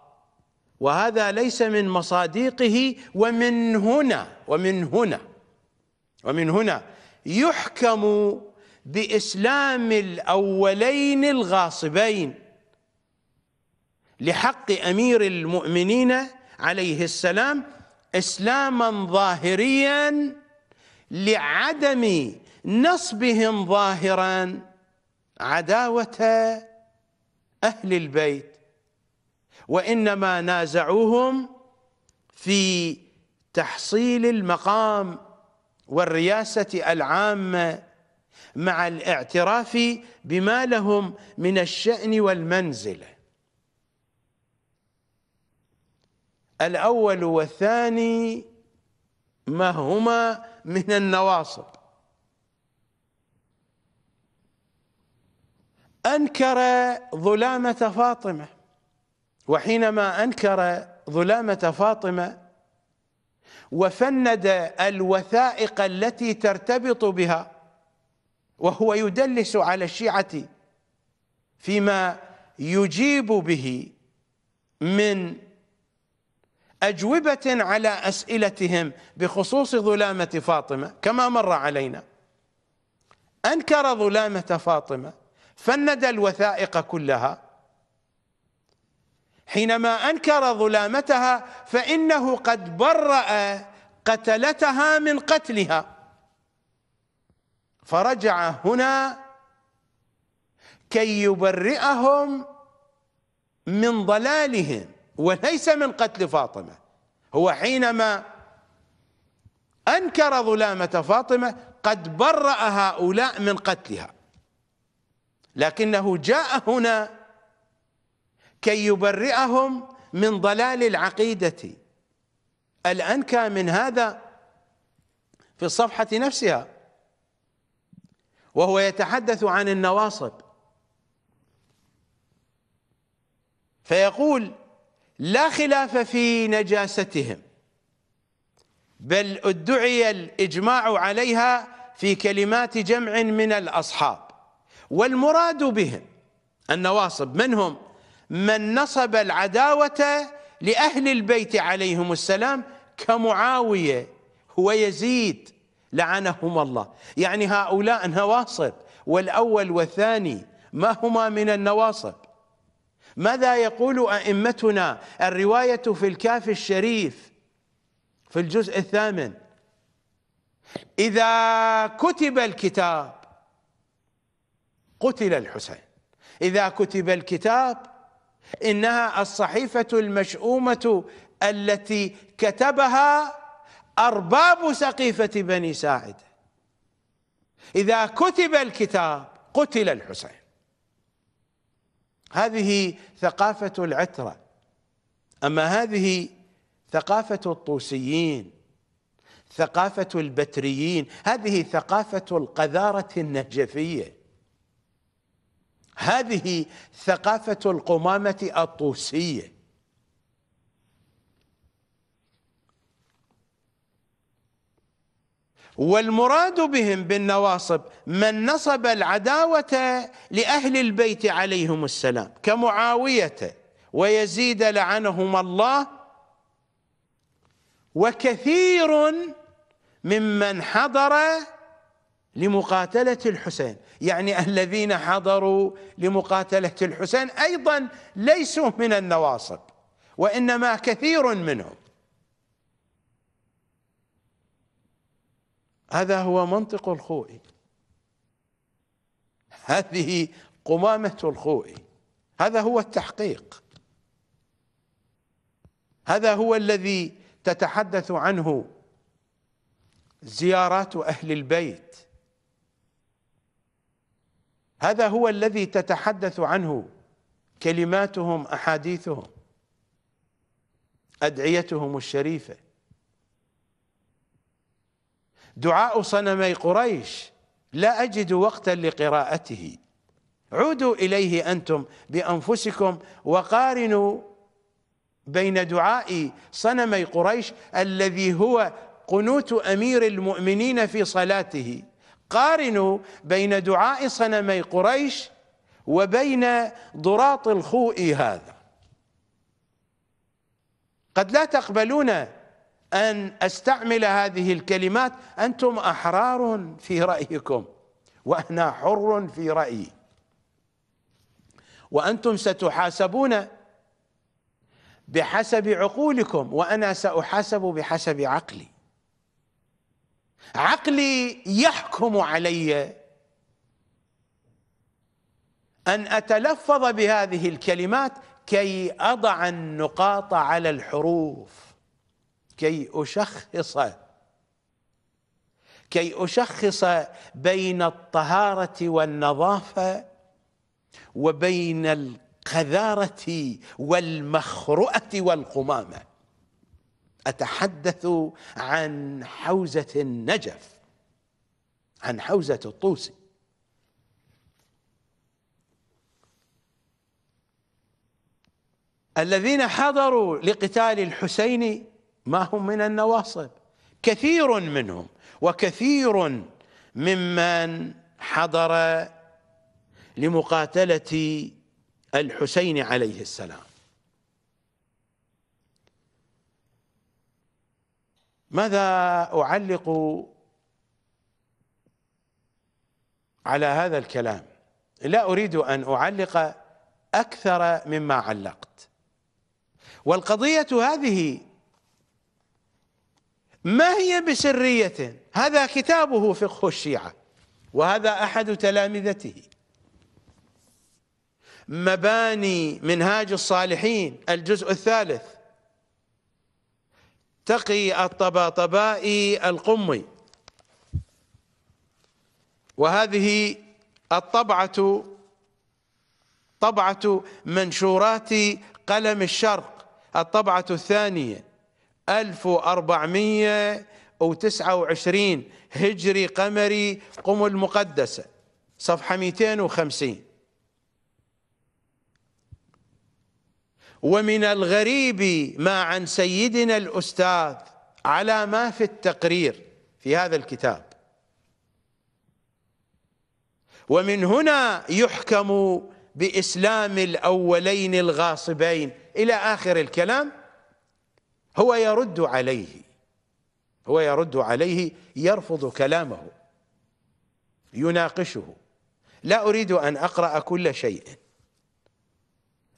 وهذا ليس من مصادقه ومن هنا ومن هنا ومن هنا يحكم بإسلام الأولين الغاصبين لحق أمير المؤمنين عليه السلام إسلاما ظاهريا لعدم نصبهم ظاهرا عداوة أهل البيت وإنما نازعوهم في تحصيل المقام والرياسة العامة مع الاعتراف بما لهم من الشأن والمنزله الأول والثاني ما هما من النواصب أنكر ظلامة فاطمة وحينما أنكر ظلامة فاطمة وفند الوثائق التي ترتبط بها وهو يدلس على الشيعة فيما يجيب به من أجوبة على أسئلتهم بخصوص ظلامة فاطمة كما مر علينا أنكر ظلامة فاطمة فند الوثائق كلها حينما انكر ظلامتها فانه قد برأ قتلتها من قتلها فرجع هنا كي يبرئهم من ضلالهم وليس من قتل فاطمه هو حينما انكر ظلامه فاطمه قد برأ هؤلاء من قتلها لكنه جاء هنا كي يبرئهم من ضلال العقيدة الأنكى من هذا في الصفحة نفسها وهو يتحدث عن النواصب فيقول لا خلاف في نجاستهم بل ادعي الإجماع عليها في كلمات جمع من الأصحاب والمراد بهم النواصب من هم من نصب العداوة لأهل البيت عليهم السلام كمعاوية ويزيد لعنهم الله يعني هؤلاء نواصب والأول والثاني ما هما من النواصب ماذا يقول أئمتنا الرواية في الكاف الشريف في الجزء الثامن إذا كتب الكتاب قتل الحسين اذا كتب الكتاب انها الصحيفه المشؤومه التي كتبها ارباب سقيفه بني ساعد اذا كتب الكتاب قتل الحسين هذه ثقافه العتره اما هذه ثقافه الطوسيين ثقافه البتريين هذه ثقافه القذاره النجفيه هذه ثقافة القمامة الطوسية والمراد بهم بالنواصب من نصب العداوة لأهل البيت عليهم السلام كمعاوية ويزيد لعنهما الله وكثير ممن حضر لمقاتلة الحسين يعني الذين حضروا لمقاتلة الحسين أيضا ليسوا من النواصب وإنما كثير منهم هذا هو منطق الخوئي هذه قمامة الخوئي هذا هو التحقيق هذا هو الذي تتحدث عنه زيارات أهل البيت هذا هو الذي تتحدث عنه كلماتهم احاديثهم ادعيتهم الشريفه دعاء صنمي قريش لا اجد وقتا لقراءته عودوا اليه انتم بانفسكم وقارنوا بين دعاء صنمي قريش الذي هو قنوت امير المؤمنين في صلاته قارنوا بين دعاء صنمي قريش وبين ضراط الخوء هذا قد لا تقبلون أن أستعمل هذه الكلمات أنتم أحرار في رأيكم وأنا حر في رأيي وأنتم ستحاسبون بحسب عقولكم وأنا سأحاسب بحسب عقلي عقلي يحكم علي أن أتلفظ بهذه الكلمات كي أضع النقاط على الحروف كي أشخص كي أشخص بين الطهارة والنظافة وبين القذارة والمخرؤة والقمامة أتحدث عن حوزة النجف عن حوزة الطوسي الذين حضروا لقتال الحسين ما هم من النواصب كثير منهم وكثير ممن حضر لمقاتلة الحسين عليه السلام ماذا أعلق على هذا الكلام لا أريد أن أعلق أكثر مما علقت والقضية هذه ما هي بسرية هذا كتابه فقه الشيعة وهذا أحد تلامذته مباني منهاج الصالحين الجزء الثالث تقي الطباطبائي القمي وهذه الطبعة طبعة منشورات قلم الشرق الطبعة الثانية 1429 هجري قمري قم المقدسة صفحة 250 ومن الغريب ما عن سيدنا الأستاذ على ما في التقرير في هذا الكتاب ومن هنا يحكم بإسلام الأولين الغاصبين إلى آخر الكلام هو يرد عليه هو يرد عليه يرفض كلامه يناقشه لا أريد أن أقرأ كل شيء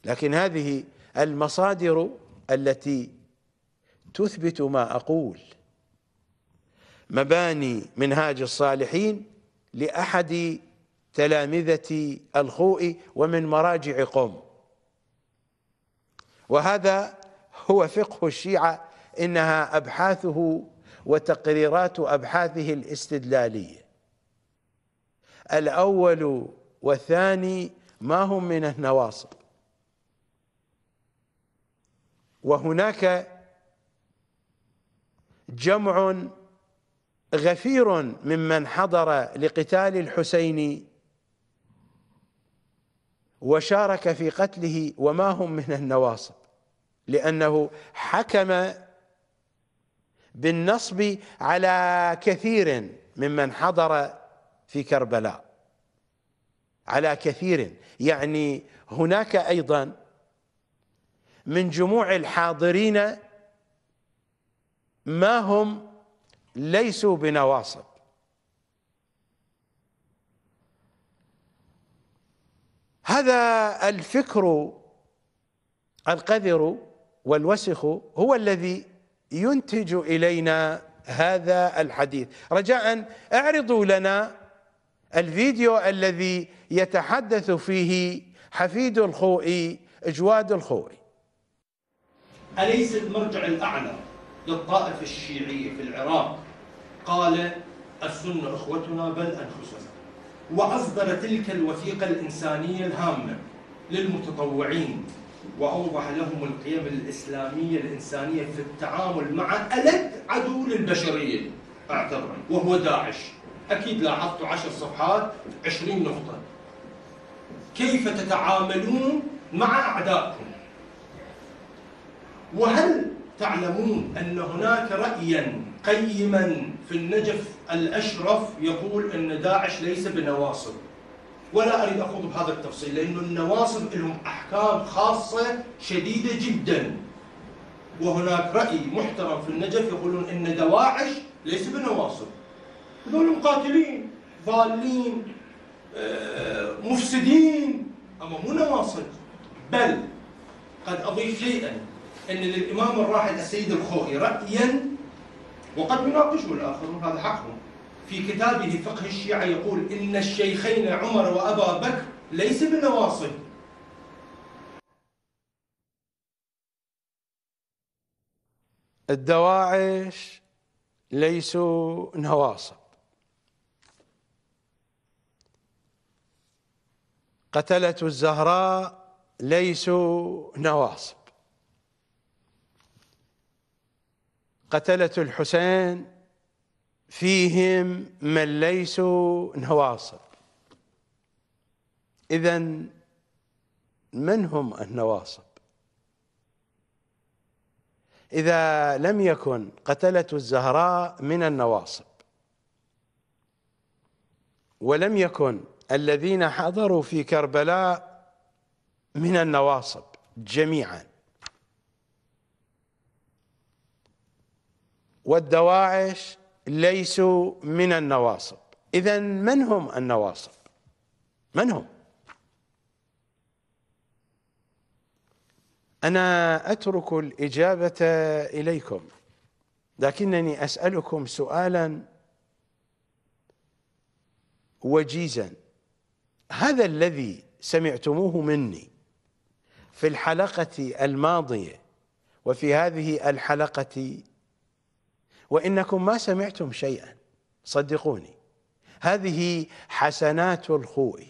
لكن هذه المصادر التي تثبت ما أقول مباني منهاج الصالحين لأحد تلامذة الخوء ومن مراجع قوم وهذا هو فقه الشيعة إنها أبحاثه وتقريرات أبحاثه الاستدلالية الأول والثاني ما هم من النواصب وهناك جمع غفير ممن حضر لقتال الحسين وشارك في قتله وما هم من النواصب لأنه حكم بالنصب على كثير ممن حضر في كربلاء على كثير يعني هناك أيضا من جموع الحاضرين ما هم ليسوا بنواصب هذا الفكر القذر والوسخ هو الذي ينتج الينا هذا الحديث رجاء اعرضوا لنا الفيديو الذي يتحدث فيه حفيد الخوئي جواد الخوئي أليس المرجع الأعلى للطائفة الشيعية في العراق قال السنة إخوتنا بل أنفسنا وأصدر تلك الوثيقة الإنسانية الهامة للمتطوعين وأوضح لهم القيم الإسلامية الإنسانية في التعامل مع ألد عدو للبشرية أعتبر وهو داعش أكيد لاحظتوا عشر صفحات عشرين نقطة كيف تتعاملون مع أعدائكم وهل تعلمون أن هناك رأيا قيما في النجف الأشرف يقول أن داعش ليس بنواصب ولا أريد أخوض بهذا التفصيل لأن النواصب لهم أحكام خاصة شديدة جدا وهناك رأي محترم في النجف يقولون أن دواعش ليس بنواصب هذول مقاتلين ضالين آه، مفسدين أما مو نواصب بل قد أضيف شيئا أن للإمام الراحل السيد الخوئي رأيا وقد يناقشه الآخرون هذا حقهم في كتابه فقه الشيعة يقول إن الشيخين عمر وأبا بكر ليس بنواصب الدواعش ليسوا نواصب قتلة الزهراء ليسوا نواصب قتلة الحسين فيهم من ليسوا نواصب إذا من هم النواصب إذا لم يكن قتلة الزهراء من النواصب ولم يكن الذين حضروا في كربلاء من النواصب جميعا والدواعش ليسوا من النواصب اذا من هم النواصب من هم انا اترك الاجابه اليكم لكنني اسالكم سؤالا وجيزا هذا الذي سمعتموه مني في الحلقه الماضيه وفي هذه الحلقه وإنكم ما سمعتم شيئا صدقوني هذه حسنات الخوء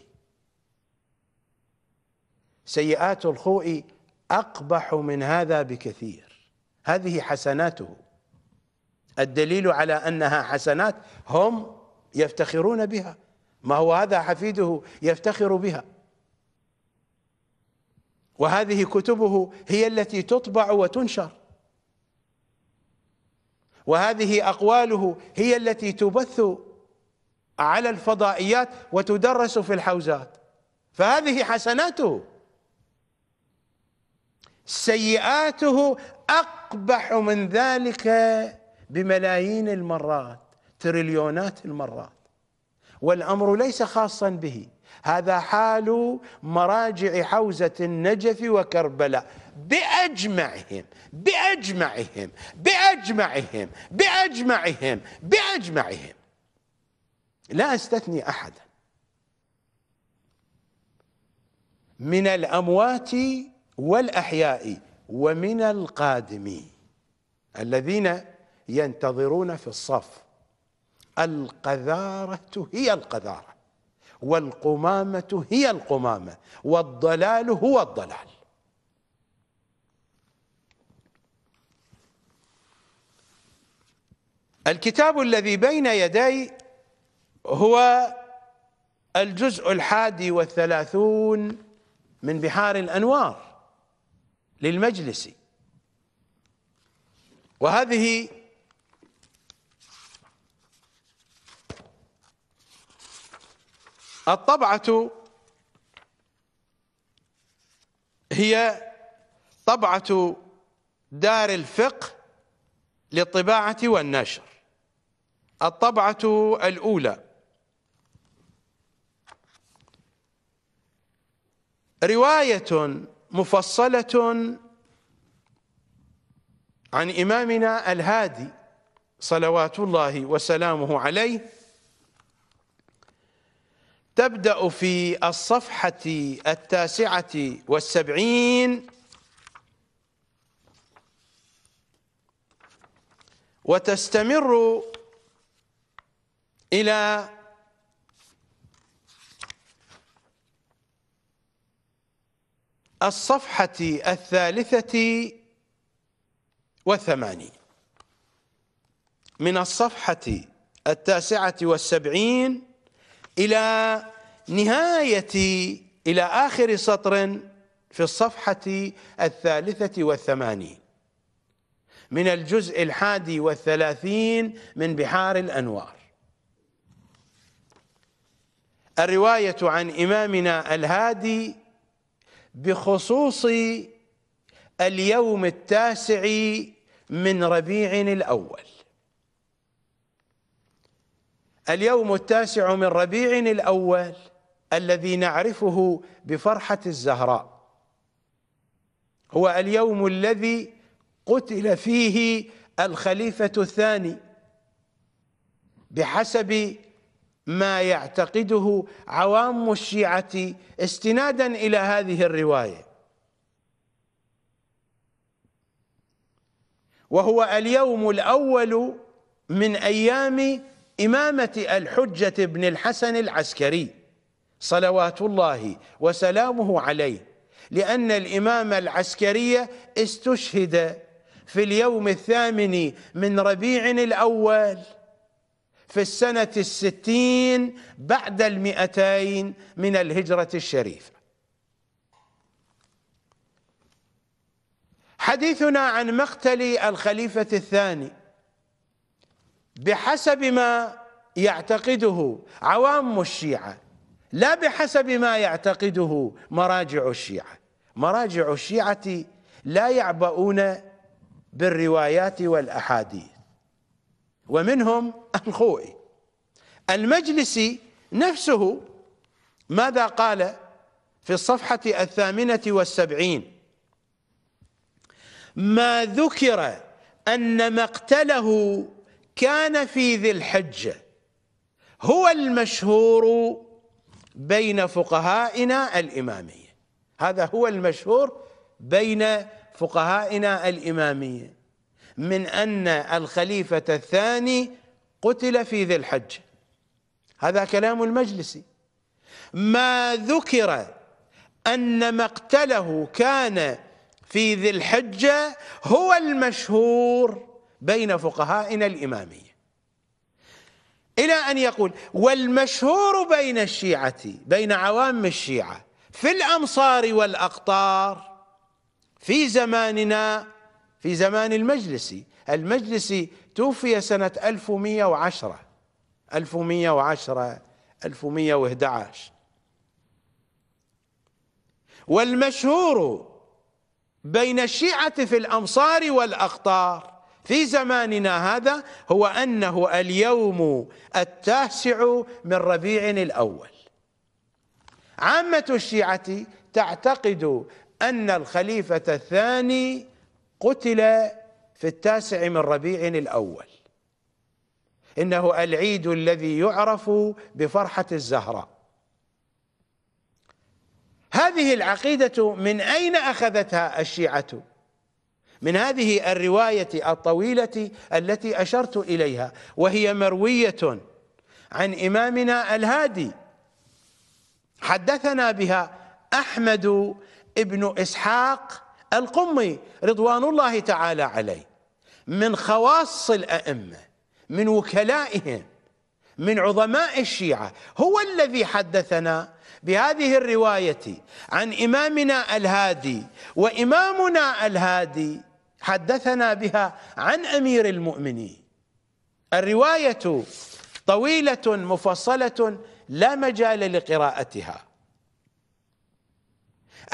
سيئات الخوء أقبح من هذا بكثير هذه حسناته الدليل على أنها حسنات هم يفتخرون بها ما هو هذا حفيده يفتخر بها وهذه كتبه هي التي تطبع وتنشر وهذه أقواله هي التي تبث على الفضائيات وتدرس في الحوزات فهذه حسناته سيئاته أقبح من ذلك بملايين المرات تريليونات المرات والأمر ليس خاصا به هذا حال مراجع حوزة النجف وكربلاء بأجمعهم بأجمعهم بأجمعهم بأجمعهم بأجمعهم لا أستثني أحدا من الأموات والأحياء ومن القادمين الذين ينتظرون في الصف القذارة هي القذارة والقمامة هي القمامة والضلال هو الضلال الكتاب الذي بين يدي هو الجزء الحادي والثلاثون من بحار الأنوار للمجلس وهذه الطبعة هي طبعة دار الفقه للطباعة والنشر الطبعة الأولى رواية مفصلة عن إمامنا الهادي صلوات الله وسلامه عليه تبدأ في الصفحة التاسعة والسبعين وتستمر إلى الصفحة الثالثة وثمانين من الصفحة التاسعة والسبعين إلى نهاية إلى آخر سطر في الصفحة الثالثة والثمانين من الجزء الحادي والثلاثين من بحار الأنوار الرواية عن إمامنا الهادي بخصوص اليوم التاسع من ربيع الأول اليوم التاسع من ربيع الأول الذي نعرفه بفرحة الزهراء هو اليوم الذي قتل فيه الخليفة الثاني بحسب ما يعتقده عوام الشيعة استنادا إلى هذه الرواية وهو اليوم الأول من أيام إمامة الحجة بن الحسن العسكري صلوات الله وسلامه عليه لأن الإمام العسكري استشهد في اليوم الثامن من ربيع الأول في السنة الستين بعد المئتين من الهجرة الشريفة حديثنا عن مقتل الخليفة الثاني بحسب ما يعتقده عوام الشيعة لا بحسب ما يعتقده مراجع الشيعة مراجع الشيعة لا يعبؤون بالروايات والأحاديث ومنهم الخوئي المجلسي نفسه ماذا قال في الصفحة الثامنة والسبعين ما ذكر أن مقتله كان في ذي الحجة هو المشهور بين فقهائنا الإمامية هذا هو المشهور بين فقهائنا الإمامية من أن الخليفة الثاني قتل في ذي الحج هذا كلام المجلسي ما ذكر أن مقتله كان في ذي الحجة هو المشهور بين فقهائنا الإمامية إلى أن يقول والمشهور بين الشيعة بين عوام الشيعة في الأمصار والأقطار في زماننا في زمان المجلسي المجلسي توفي سنة 1110 1110 1111 والمشهور بين الشيعة في الأمصار والأخطار في زماننا هذا هو أنه اليوم التاسع من ربيع الأول عامة الشيعة تعتقد أن الخليفة الثاني قتل في التاسع من ربيع الأول إنه العيد الذي يعرف بفرحة الزهراء هذه العقيدة من أين أخذتها الشيعة من هذه الرواية الطويلة التي أشرت إليها وهي مروية عن إمامنا الهادي حدثنا بها أحمد ابن إسحاق القمي رضوان الله تعالى عليه من خواص الأئمة من وكلائهم من عظماء الشيعة هو الذي حدثنا بهذه الرواية عن إمامنا الهادي وإمامنا الهادي حدثنا بها عن أمير المؤمنين الرواية طويلة مفصلة لا مجال لقراءتها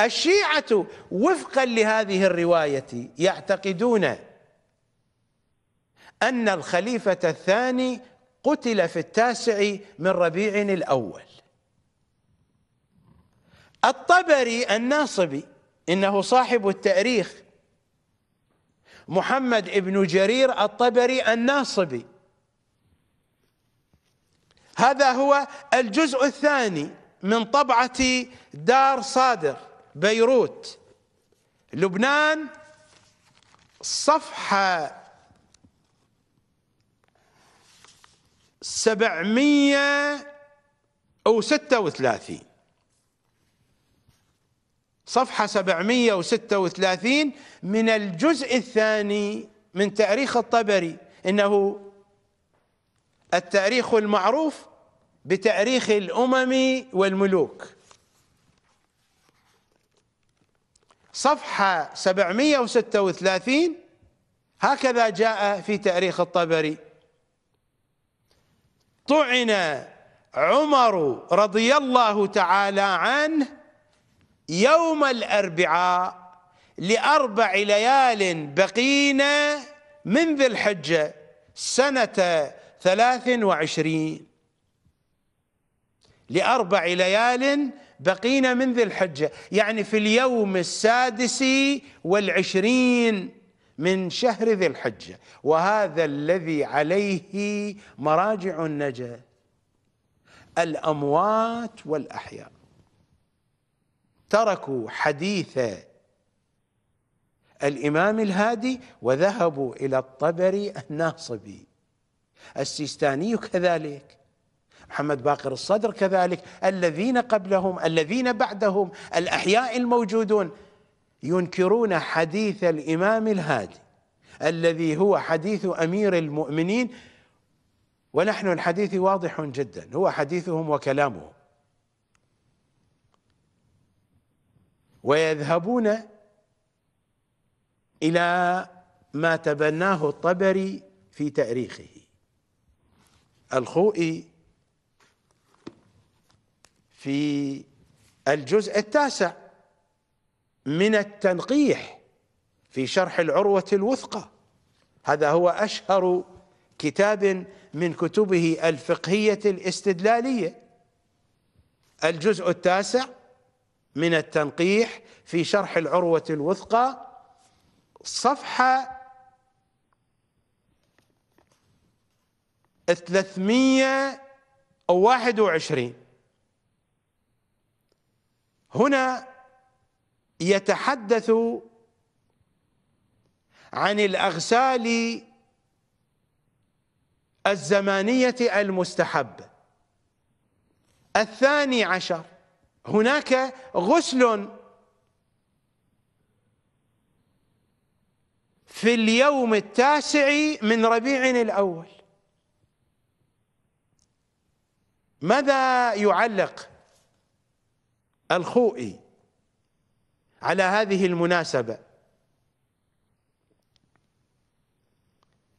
الشيعة وفقا لهذه الرواية يعتقدون أن الخليفة الثاني قتل في التاسع من ربيع الأول الطبري الناصبي إنه صاحب التاريخ محمد ابن جرير الطبري الناصبي هذا هو الجزء الثاني من طبعة دار صادر بيروت لبنان صفحة سبعمية أو ستة وثلاثين صفحة سبعمية وستة وثلاثين من الجزء الثاني من تاريخ الطبري إنه التاريخ المعروف بتاريخ الأمم والملوك صفحة 736 هكذا جاء في تاريخ الطبري طعن عمر رضي الله تعالى عنه يوم الأربعاء لأربع ليال بقين من ذي الحجة سنة ثلاث وعشرين لأربع ليال بقينا من ذي الحجة يعني في اليوم السادس والعشرين من شهر ذي الحجة وهذا الذي عليه مراجع النجاة الأموات والأحياء تركوا حديث الإمام الهادي وذهبوا إلى الطبري الناصبي السيستاني كذلك محمد باقر الصدر كذلك الذين قبلهم الذين بعدهم الأحياء الموجودون ينكرون حديث الإمام الهادي الذي هو حديث أمير المؤمنين ونحن الحديث واضح جدا هو حديثهم وكلامهم ويذهبون إلى ما تبناه الطبري في تاريخه الخوئي في الجزء التاسع من التنقيح في شرح العروة الوثقى هذا هو أشهر كتاب من كتبه الفقهية الاستدلالية الجزء التاسع من التنقيح في شرح العروة الوثقى صفحة 321 هنا يتحدث عن الأغسال الزمانية المستحبة الثاني عشر هناك غسل في اليوم التاسع من ربيع الأول ماذا يعلق الخوئي على هذه المناسبة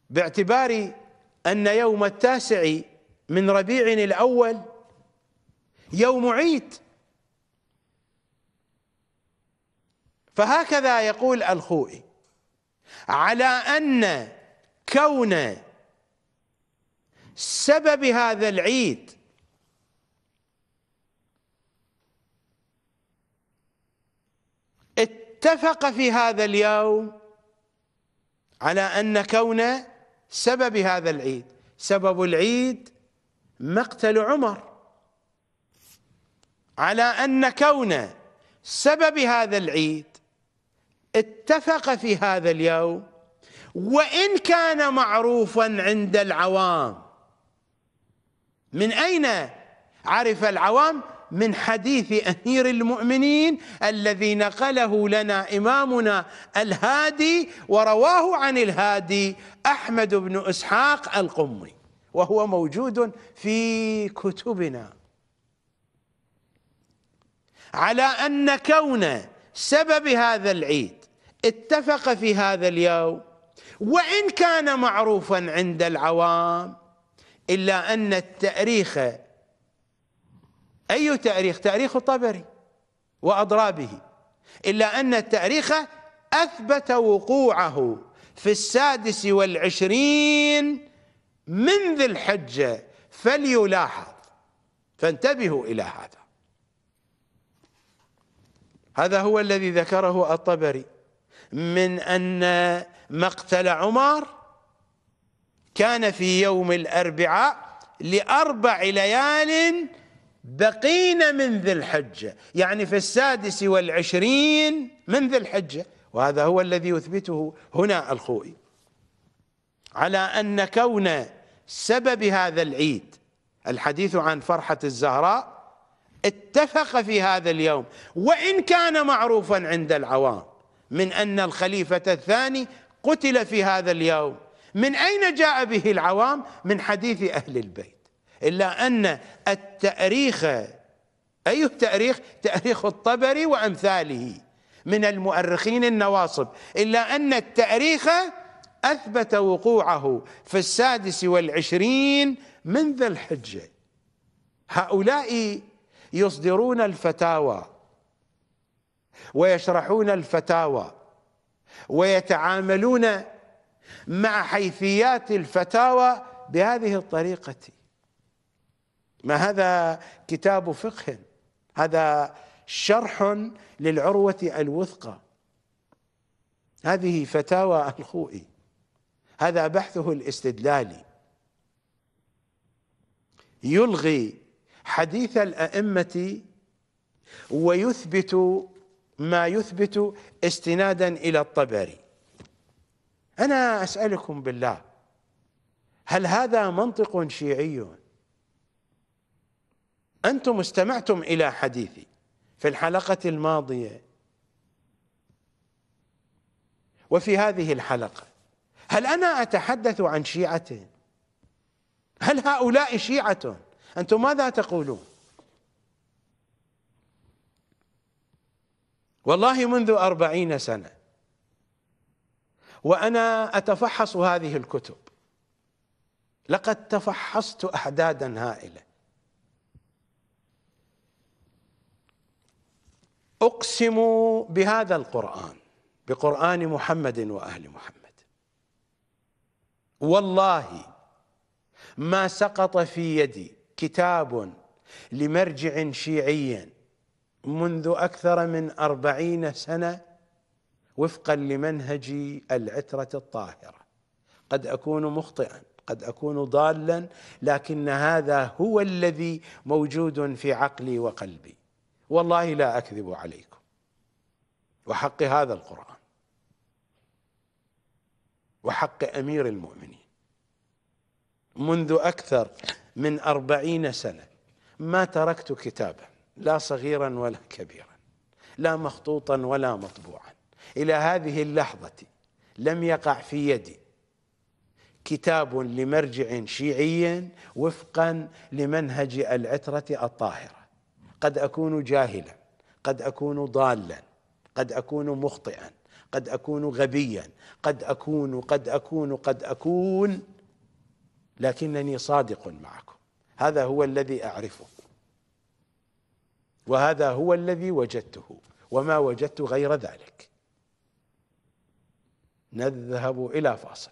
باعتبار أن يوم التاسع من ربيع الأول يوم عيد فهكذا يقول الخوئي على أن كون سبب هذا العيد اتفق في هذا اليوم على أن كون سبب هذا العيد سبب العيد مقتل عمر على أن كون سبب هذا العيد اتفق في هذا اليوم وإن كان معروفا عند العوام من أين عرف العوام من حديث أمير المؤمنين الذي نقله لنا إمامنا الهادي ورواه عن الهادي أحمد بن إسحاق القمي وهو موجود في كتبنا على أن كون سبب هذا العيد اتفق في هذا اليوم وإن كان معروفا عند العوام إلا أن التأريخ أي تاريخ تاريخ الطبري وأضرابه إلا أن التاريخ أثبت وقوعه في السادس والعشرين من ذي الحجة فليلاحظ فانتبهوا إلى هذا هذا هو الذي ذكره الطبري من أن مقتل عمر كان في يوم الأربعاء لأربع ليال بقينا من ذي الحجة يعني في السادس والعشرين من ذي الحجة وهذا هو الذي يثبته هنا الخوئي على أن كون سبب هذا العيد الحديث عن فرحة الزهراء اتفق في هذا اليوم وإن كان معروفا عند العوام من أن الخليفة الثاني قتل في هذا اليوم من أين جاء به العوام من حديث أهل البيت إلا أن التأريخ أي تأريخ تأريخ الطبري وأمثاله من المؤرخين النواصب إلا أن التأريخ أثبت وقوعه في السادس والعشرين من ذي الحجة هؤلاء يصدرون الفتاوى ويشرحون الفتاوى ويتعاملون مع حيثيات الفتاوى بهذه الطريقه ما هذا كتاب فقه هذا شرح للعروة الوثقى هذه فتاوى الخوئي هذا بحثه الاستدلالي يلغي حديث الأئمة ويثبت ما يثبت استنادا إلى الطبري أنا أسألكم بالله هل هذا منطق شيعي؟ أنتم استمعتم إلى حديثي في الحلقة الماضية وفي هذه الحلقة هل أنا أتحدث عن شيعة هل هؤلاء شيعة أنتم ماذا تقولون والله منذ أربعين سنة وأنا أتفحص هذه الكتب لقد تفحصت أحدادا هائلة اقسم بهذا القران بقران محمد واهل محمد والله ما سقط في يدي كتاب لمرجع شيعي منذ أكثر من أربعين سنة وفقا لمنهج العترة الطاهرة قد أكون مخطئا قد أكون ضالا لكن هذا هو الذي موجود في عقلي وقلبي والله لا أكذب عليكم وحق هذا القرآن وحق أمير المؤمنين منذ أكثر من أربعين سنة ما تركت كتابا لا صغيرا ولا كبيرا لا مخطوطا ولا مطبوعا إلى هذه اللحظة لم يقع في يدي كتاب لمرجع شيعي وفقا لمنهج العترة الطاهرة قد اكون جاهلا قد اكون ضالا قد اكون مخطئا قد اكون غبيا قد اكون قد اكون قد اكون لكنني صادق معكم هذا هو الذي اعرفه وهذا هو الذي وجدته وما وجدت غير ذلك نذهب الى فاصل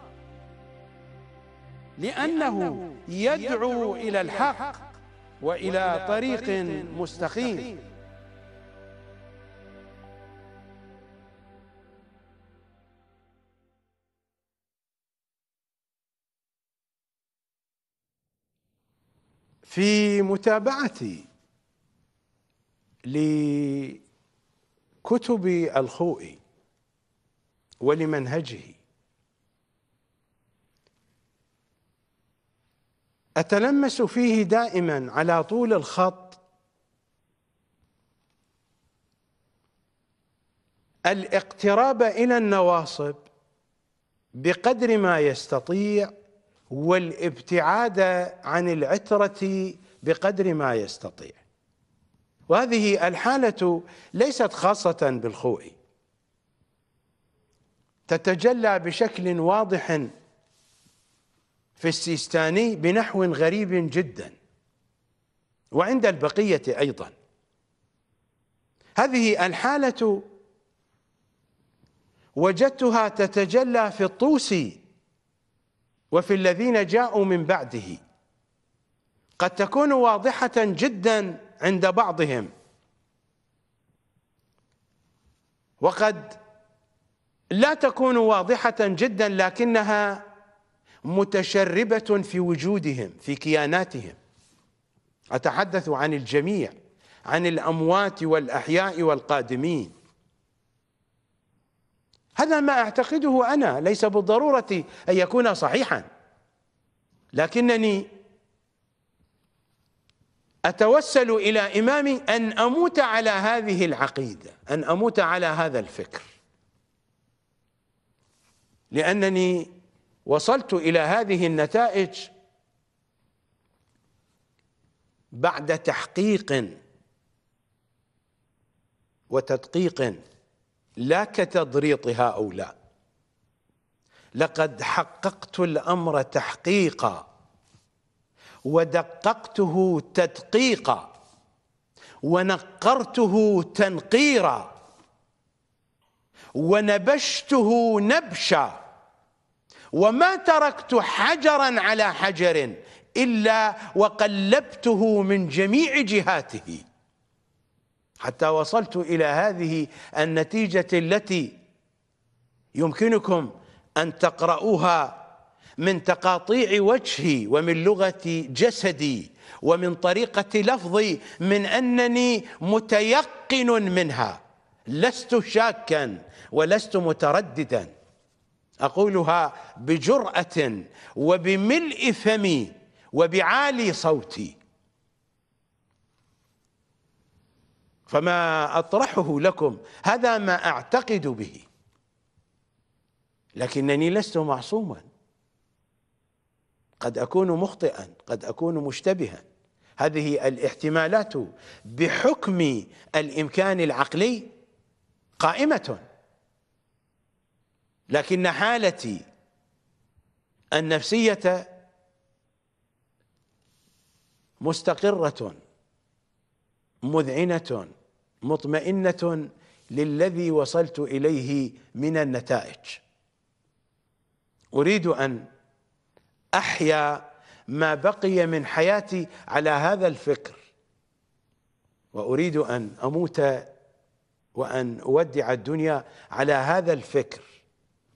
لأنه يدعو إلى الحق وإلى طريق مستقيم في متابعتي لكتب الخوئي ولمنهجه أتلمس فيه دائما على طول الخط الاقتراب إلى النواصب بقدر ما يستطيع والابتعاد عن العترة بقدر ما يستطيع وهذه الحالة ليست خاصة بالخوئي تتجلى بشكل واضح في السيستاني بنحو غريب جدا وعند البقية أيضا هذه الحالة وجدتها تتجلى في الطوسي وفي الذين جاءوا من بعده قد تكون واضحة جدا عند بعضهم وقد لا تكون واضحة جدا لكنها متشربة في وجودهم في كياناتهم أتحدث عن الجميع عن الأموات والأحياء والقادمين هذا ما أعتقده أنا ليس بالضرورة أن يكون صحيحا لكنني أتوسل إلى إمامي أن أموت على هذه العقيدة أن أموت على هذا الفكر لأنني وصلت إلى هذه النتائج بعد تحقيق وتدقيق لا كتضريط هؤلاء لقد حققت الأمر تحقيقا ودققته تدقيقا ونقرته تنقيرا ونبشته نبشا وما تركت حجرا على حجر إلا وقلبته من جميع جهاته حتى وصلت إلى هذه النتيجة التي يمكنكم أن تقرؤوها من تقاطيع وجهي ومن لغة جسدي ومن طريقة لفظي من أنني متيقن منها لست شاكا ولست مترددا أقولها بجرأة وبملء فمي وبعالي صوتي فما أطرحه لكم هذا ما أعتقد به لكنني لست معصوما قد أكون مخطئا قد أكون مشتبها هذه الاحتمالات بحكم الإمكان العقلي قائمة لكن حالتي النفسية مستقرة مذعنة مطمئنة للذي وصلت إليه من النتائج أريد أن أحيا ما بقي من حياتي على هذا الفكر وأريد أن أموت وأن أودع الدنيا على هذا الفكر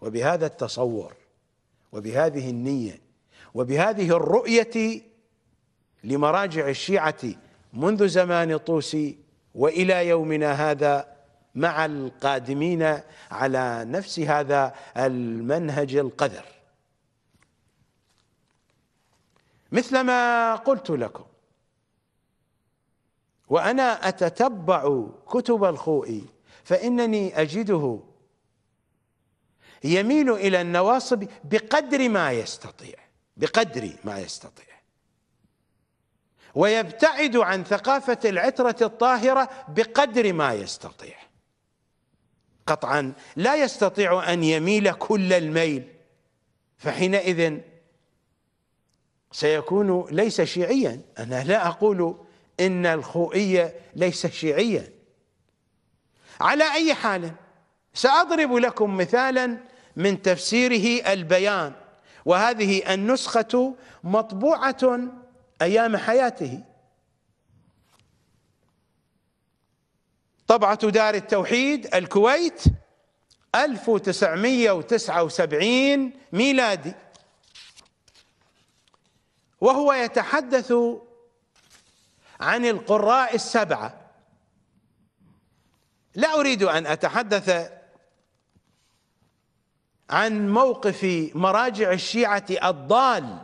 وبهذا التصور وبهذه النية وبهذه الرؤية لمراجع الشيعة منذ زمان طوسي وإلى يومنا هذا مع القادمين على نفس هذا المنهج القذر مثل ما قلت لكم وأنا أتتبع كتب الخوئي فإنني أجده يميل إلى النواصب بقدر ما يستطيع بقدر ما يستطيع ويبتعد عن ثقافة العترة الطاهرة بقدر ما يستطيع قطعا لا يستطيع أن يميل كل الميل فحينئذ سيكون ليس شيعيا أنا لا أقول إن الخوئية ليس شيعيا على أي حال سأضرب لكم مثالا من تفسيره البيان وهذه النسخة مطبوعة أيام حياته طبعة دار التوحيد الكويت 1979 ميلادي وهو يتحدث عن القراء السبعة لا أريد أن أتحدث عن موقف مراجع الشيعة الضال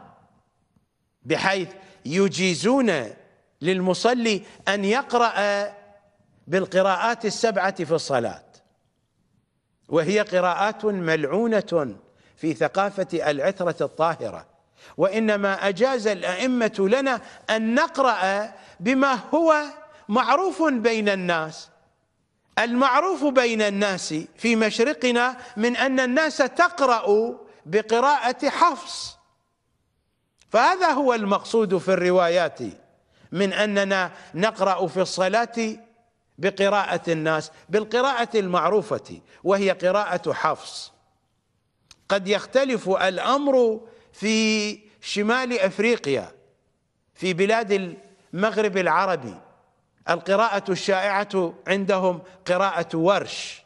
بحيث يجيزون للمصلي أن يقرأ بالقراءات السبعة في الصلاة وهي قراءات ملعونة في ثقافة العترة الطاهرة وإنما أجاز الأئمة لنا أن نقرأ بما هو معروف بين الناس المعروف بين الناس في مشرقنا من أن الناس تقرأ بقراءة حفص فهذا هو المقصود في الروايات من أننا نقرأ في الصلاة بقراءة الناس بالقراءة المعروفة وهي قراءة حفص قد يختلف الأمر في شمال أفريقيا في بلاد المغرب العربي القراءة الشائعة عندهم قراءة ورش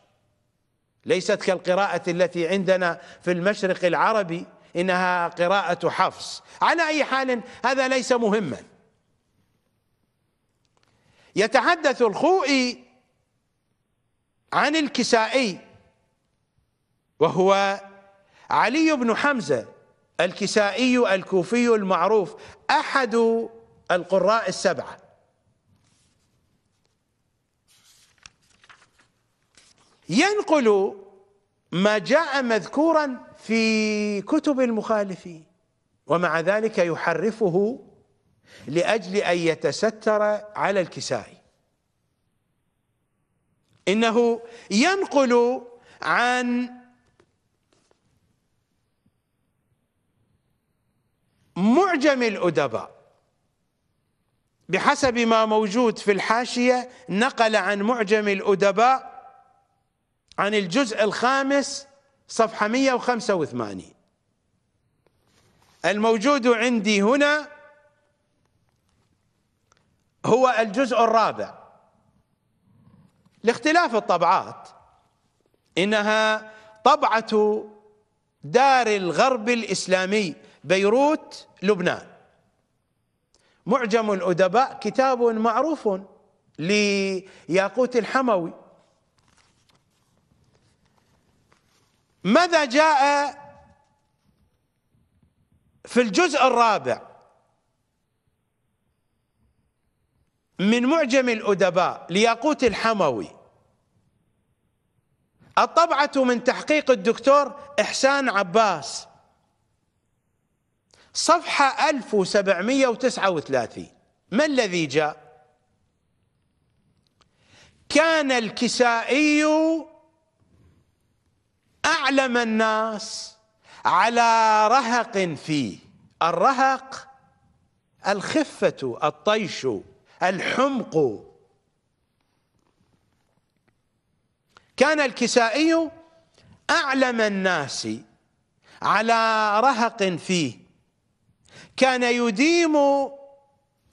ليست كالقراءة التي عندنا في المشرق العربي إنها قراءة حفص على أي حال هذا ليس مهما يتحدث الخوئي عن الكسائي وهو علي بن حمزة الكسائي الكوفي المعروف أحد القراء السبعة ينقل ما جاء مذكورا في كتب المخالفين ومع ذلك يحرفه لأجل أن يتستر على الكسائي إنه ينقل عن معجم الأدباء بحسب ما موجود في الحاشية نقل عن معجم الأدباء عن الجزء الخامس صفحة 185 الموجود عندي هنا هو الجزء الرابع لاختلاف الطبعات إنها طبعة دار الغرب الإسلامي بيروت لبنان معجم الأدباء كتاب معروف لياقوت الحموي ماذا جاء في الجزء الرابع من معجم الأدباء لياقوت الحموي الطبعة من تحقيق الدكتور إحسان عباس صفحة 1739 ما الذي جاء؟ كان الكسائي أعلم الناس على رهق فيه الرهق الخفة الطيش الحمق كان الكسائي أعلم الناس على رهق فيه كان يديم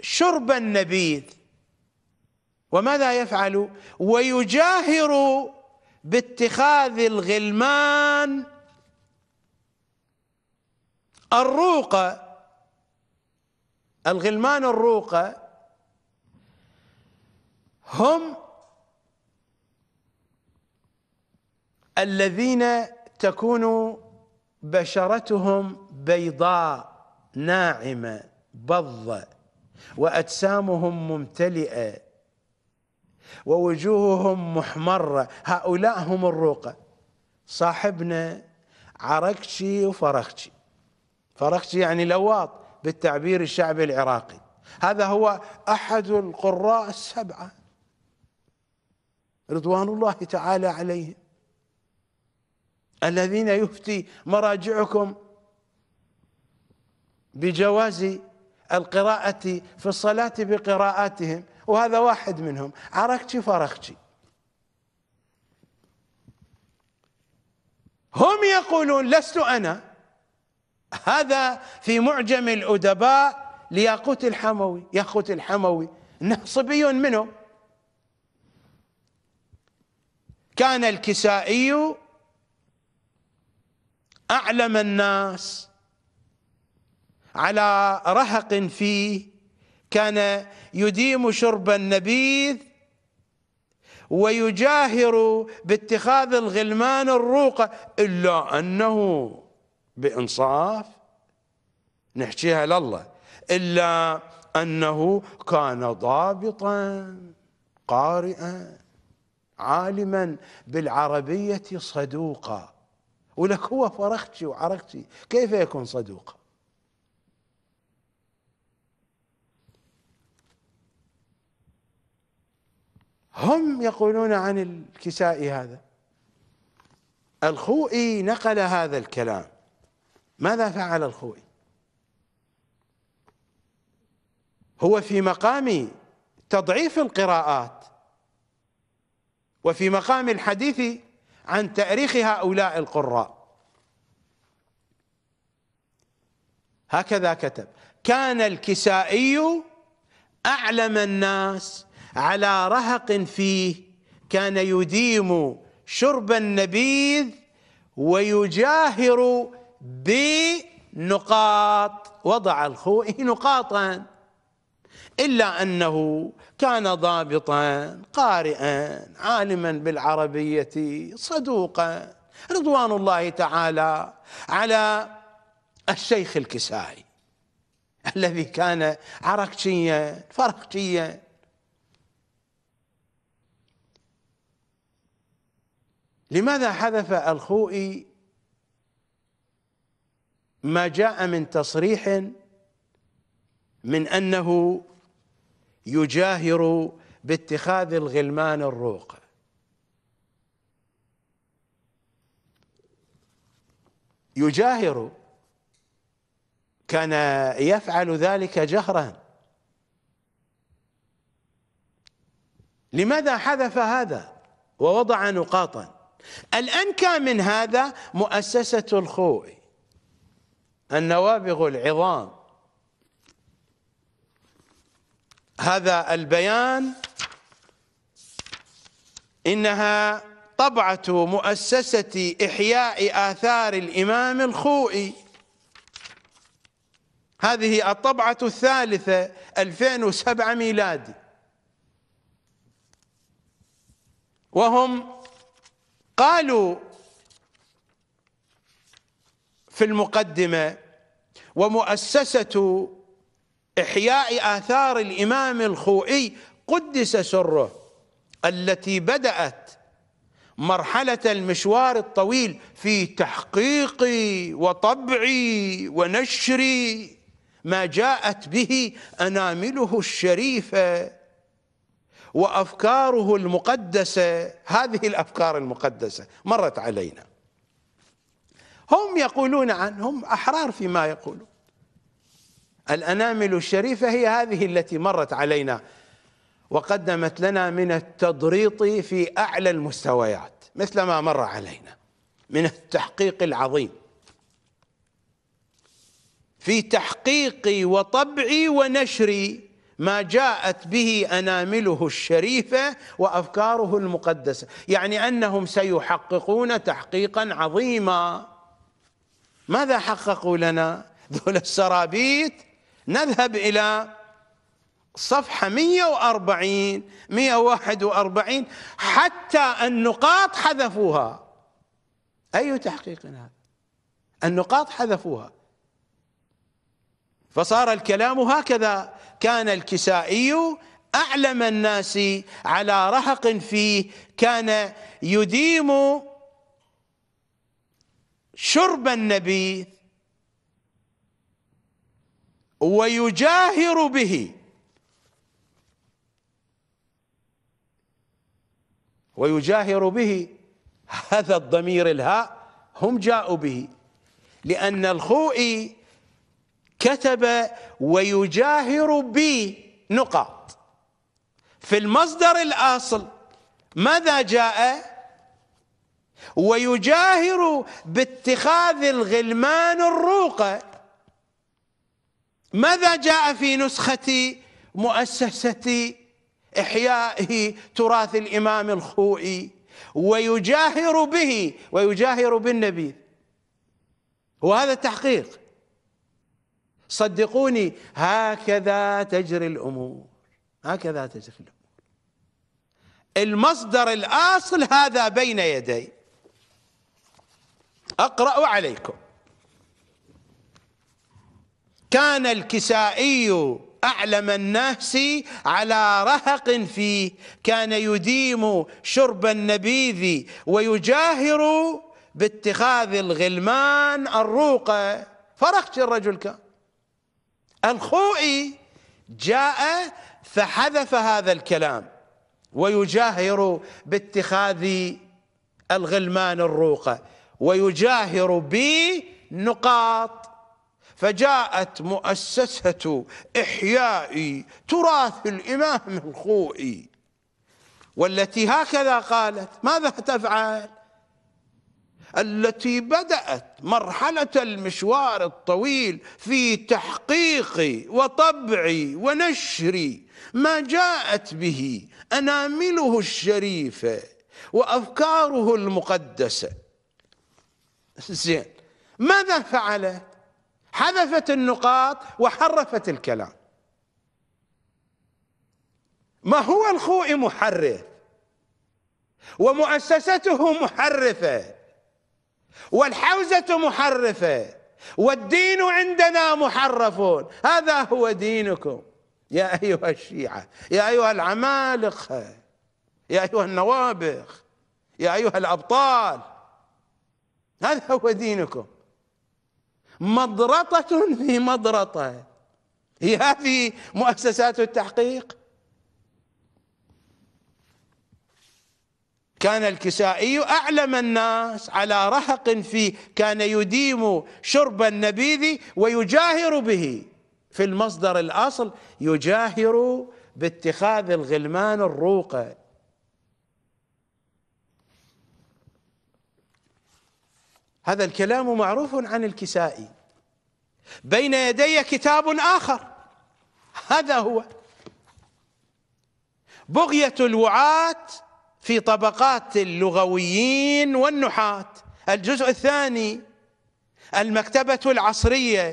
شرب النبيذ وماذا يفعل ويجاهر باتخاذ الغلمان الروقة الغلمان الروقة هم الذين تكون بشرتهم بيضاء ناعمة بضة وأجسامهم ممتلئة ووجوههم محمرة هؤلاء هم الروقة صاحبنا عركشي وفرخشي فرخشي يعني لواط بالتعبير الشعبي العراقي هذا هو أحد القراء السبعة رضوان الله تعالى عليهم الذين يفتي مراجعكم بجواز القراءة في الصلاة بقراءاتهم وهذا واحد منهم عرقتي فرختي هم يقولون لست أنا هذا في معجم الأدباء لياقوت الحموي ياقوت الحموي نصبي منه كان الكسائي أعلم الناس على رهق فيه كان يديم شرب النبيذ ويجاهر باتخاذ الغلمان الروقة إلا أنه بإنصاف نحكيها لله إلا أنه كان ضابطا قارئا عالما بالعربية صدوقا ولك هو فرختي وعرقتي كيف يكون صدوقا هم يقولون عن الكسائي هذا الخوئي نقل هذا الكلام ماذا فعل الخوئي هو في مقام تضعيف القراءات وفي مقام الحديث عن تأريخ هؤلاء القراء هكذا كتب كان الكسائي أعلم الناس على رهق فيه كان يديم شرب النبيذ ويجاهر بنقاط وضع الخوئي نقاطا إلا أنه كان ضابطا قارئا عالما بالعربية صدوقا رضوان الله تعالى على الشيخ الكسائي الذي كان عرقشيا فرقشيا لماذا حذف الخوئي ما جاء من تصريح من أنه يجاهر باتخاذ الغلمان الروق يجاهر كان يفعل ذلك جهرا لماذا حذف هذا ووضع نقاطا الأنكى من هذا مؤسسة الخوئي النوابغ العظام هذا البيان إنها طبعة مؤسسة إحياء آثار الإمام الخوئي هذه الطبعة الثالثة 2007 ميلادي وهم قالوا في المقدمه ومؤسسه احياء اثار الامام الخوئي قدس سره التي بدات مرحله المشوار الطويل في تحقيق وطبع ونشر ما جاءت به انامله الشريفه وافكاره المقدسه هذه الافكار المقدسه مرت علينا هم يقولون عنهم احرار فيما يقولون الانامل الشريفه هي هذه التي مرت علينا وقدمت لنا من التضريط في اعلى المستويات مثل ما مر علينا من التحقيق العظيم في تحقيقي وطبعي ونشري ما جاءت به انامله الشريفه وافكاره المقدسه يعني انهم سيحققون تحقيقا عظيما ماذا حققوا لنا ذول السرابيت نذهب الى صفحه 140 141 حتى النقاط حذفوها اي تحقيق هذا النقاط حذفوها فصار الكلام هكذا كان الكسائي أعلم الناس على رهق فيه كان يديم شرب النبي ويجاهر به ويجاهر به هذا الضمير الهاء هم جاءوا به لأن الخوئي كتب ويجاهر بي نقاط في المصدر الأصل ماذا جاء ويجاهر باتخاذ الغلمان الروقة ماذا جاء في نسخة مؤسسة إحياء تراث الإمام الخوئي ويجاهر به ويجاهر بالنبي وهذا تحقيق صدقوني هكذا تجري الامور هكذا تجري الامور المصدر الاصل هذا بين يدي اقرا عليكم كان الكسائي اعلم الناس على رهق فيه كان يديم شرب النبيذ ويجاهر باتخاذ الغلمان الروقه فرقش الرجل كان الخوئي جاء فحذف هذا الكلام ويجاهر باتخاذ الغلمان الروقة ويجاهر بنقاط فجاءت مؤسسة إحياء تراث الإمام الخوئي والتي هكذا قالت ماذا تفعل التي بدأت مرحلة المشوار الطويل في تحقيق وطبع ونشر ما جاءت به أنامله الشريفة وأفكاره المقدسة زين ماذا فعلت حذفت النقاط وحرفت الكلام ما هو الخوئي محرف ومؤسسته محرفه والحوزة محرفة والدين عندنا محرف هذا هو دينكم يا أيها الشيعة يا أيها العمالقة يا أيها النوابغ يا أيها الأبطال هذا هو دينكم مضرطة في مضرطة هي هذه مؤسسات التحقيق كان الكسائي أعلم الناس على رهق فيه كان يديم شرب النبيذ ويجاهر به في المصدر الأصل يجاهر باتخاذ الغلمان الروقة هذا الكلام معروف عن الكسائي بين يدي كتاب آخر هذا هو بغية الوعاة في طبقات اللغويين والنحاة الجزء الثاني المكتبة العصرية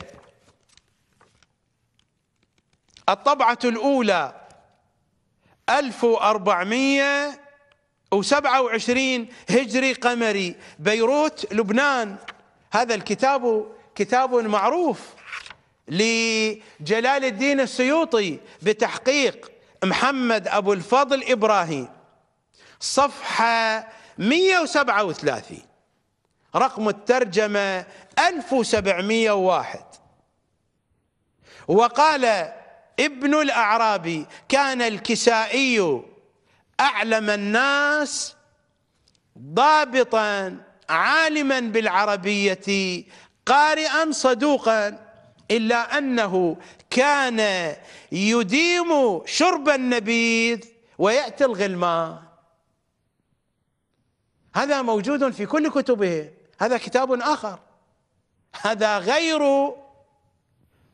الطبعة الأولى 1427 هجري قمري بيروت لبنان هذا الكتاب كتاب معروف لجلال الدين السيوطي بتحقيق محمد أبو الفضل إبراهيم صفحة 137 رقم الترجمة 1701 وقال ابن الأعرابي كان الكسائي أعلم الناس ضابطا عالما بالعربية قارئا صدوقا إلا أنه كان يديم شرب النبيذ ويأتي الغلمان هذا موجود في كل كتبه هذا كتاب آخر هذا غير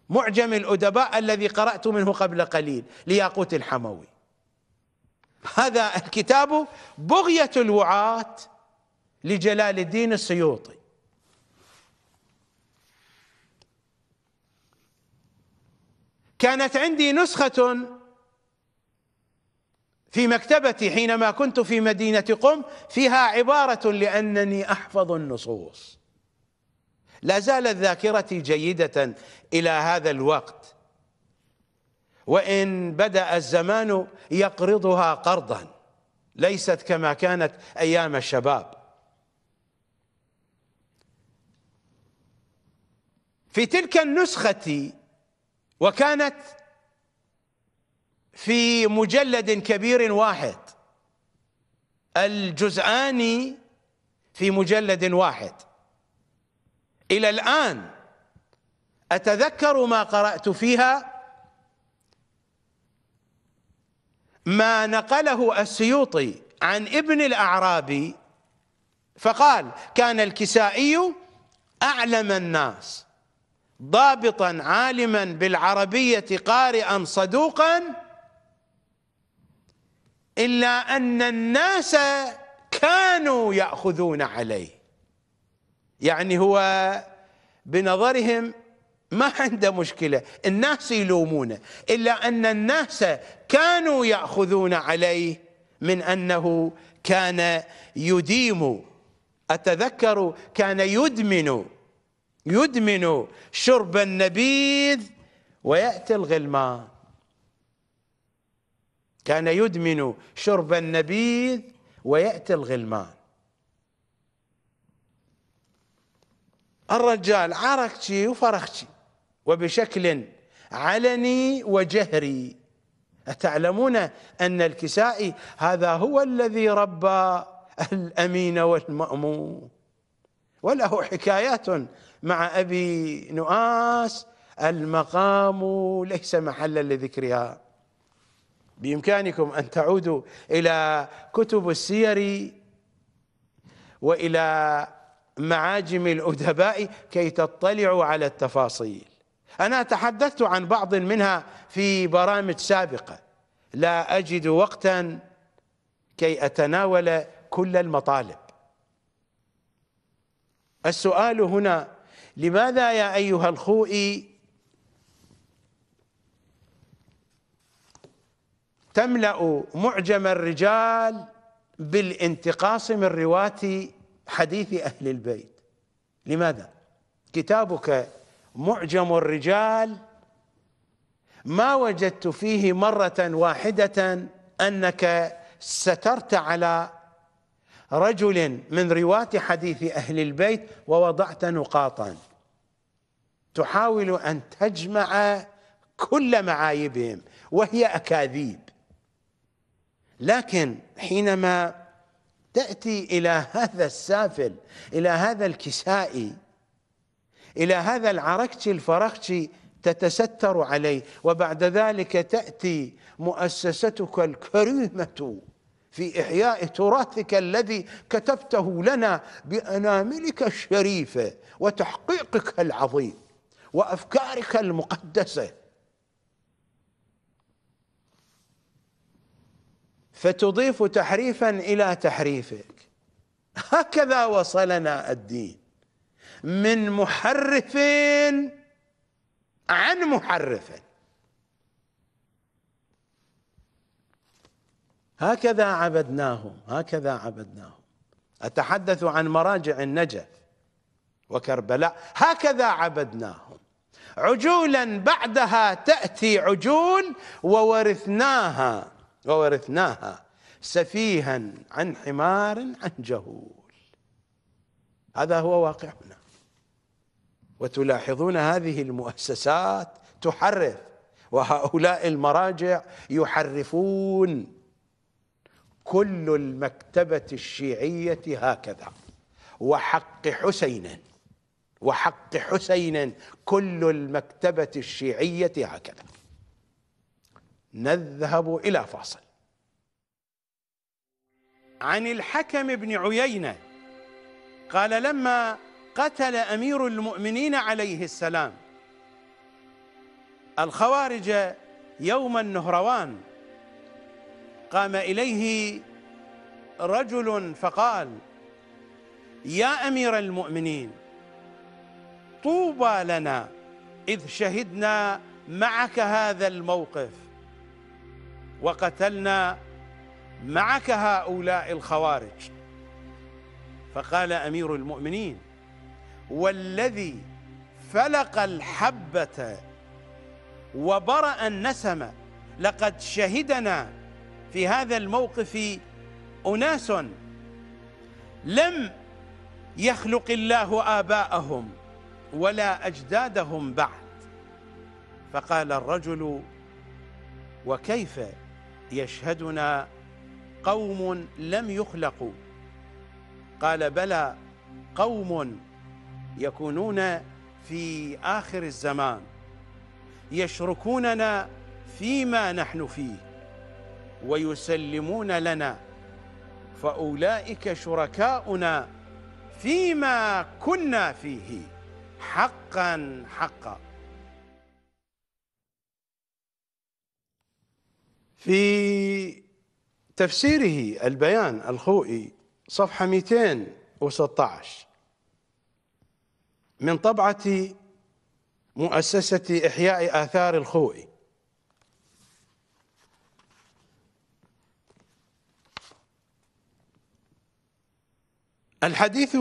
معجم الأدباء الذي قرأت منه قبل قليل لياقوت الحموي هذا الكتاب بغية الوعاة لجلال الدين السيوطي كانت عندي نسخة في مكتبتي حينما كنت في مدينة قم فيها عبارة لأنني أحفظ النصوص لا زالت ذاكرتي جيدة إلى هذا الوقت وإن بدأ الزمان يقرضها قرضا ليست كما كانت أيام الشباب في تلك النسخة وكانت في مجلد كبير واحد الجزعان في مجلد واحد إلى الآن أتذكر ما قرأت فيها ما نقله السيوطي عن ابن الأعرابي فقال كان الكسائي أعلم الناس ضابطا عالما بالعربية قارئا صدوقا إلا أن الناس كانوا يأخذون عليه يعني هو بنظرهم ما عنده مشكلة الناس يلومونه إلا أن الناس كانوا يأخذون عليه من أنه كان يديم أتذكر كان يدمن يدمن شرب النبيذ ويأتي الغلمان كان يدمن شرب النبيذ ويأتي الغلمان الرجال عركتي وفرخشي وبشكل علني وجهري أتعلمون أن الكسائي هذا هو الذي ربى الأمين والمأمون وله حكايات مع أبي نؤاس المقام ليس محلا لذكرها بإمكانكم أن تعودوا إلى كتب السير وإلى معاجم الأدباء كي تطلعوا على التفاصيل أنا تحدثت عن بعض منها في برامج سابقة لا أجد وقتا كي أتناول كل المطالب السؤال هنا لماذا يا أيها الخوئي تملا معجم الرجال بالانتقاص من رواه حديث اهل البيت لماذا كتابك معجم الرجال ما وجدت فيه مره واحده انك سترت على رجل من رواه حديث اهل البيت ووضعت نقاطا تحاول ان تجمع كل معايبهم وهي اكاذيب لكن حينما تأتي إلى هذا السافل إلى هذا الكسائي إلى هذا العركش الفرخش تتستر عليه وبعد ذلك تأتي مؤسستك الكريمة في إحياء تراثك الذي كتبته لنا بأناملك الشريفة وتحقيقك العظيم وأفكارك المقدسة فتضيف تحريفا الى تحريفك هكذا وصلنا الدين من محرف عن محرف هكذا عبدناهم هكذا عبدناهم اتحدث عن مراجع النجف وكربلاء هكذا عبدناهم عجولا بعدها تاتي عجول وورثناها وورثناها سفيها عن حمار عن جهول هذا هو واقعنا وتلاحظون هذه المؤسسات تحرف وهؤلاء المراجع يحرفون كل المكتبة الشيعية هكذا وحق حسين وحق حسين كل المكتبة الشيعية هكذا نذهب إلى فاصل عن الحكم بن عيينة قال لما قتل أمير المؤمنين عليه السلام الخوارج يوم النهروان قام إليه رجل فقال يا أمير المؤمنين طوبى لنا إذ شهدنا معك هذا الموقف وقتلنا معك هؤلاء الخوارج فقال امير المؤمنين والذي فلق الحبه وبرأ النسمة لقد شهدنا في هذا الموقف اناس لم يخلق الله اباءهم ولا اجدادهم بعد فقال الرجل وكيف يشهدنا قوم لم يخلقوا قال بلى قوم يكونون في آخر الزمان يشركوننا فيما نحن فيه ويسلمون لنا فأولئك شركاؤنا فيما كنا فيه حقا حقا في تفسيره البيان الخوئي صفحة 216 من طبعة مؤسسة إحياء آثار الخوئي الحديث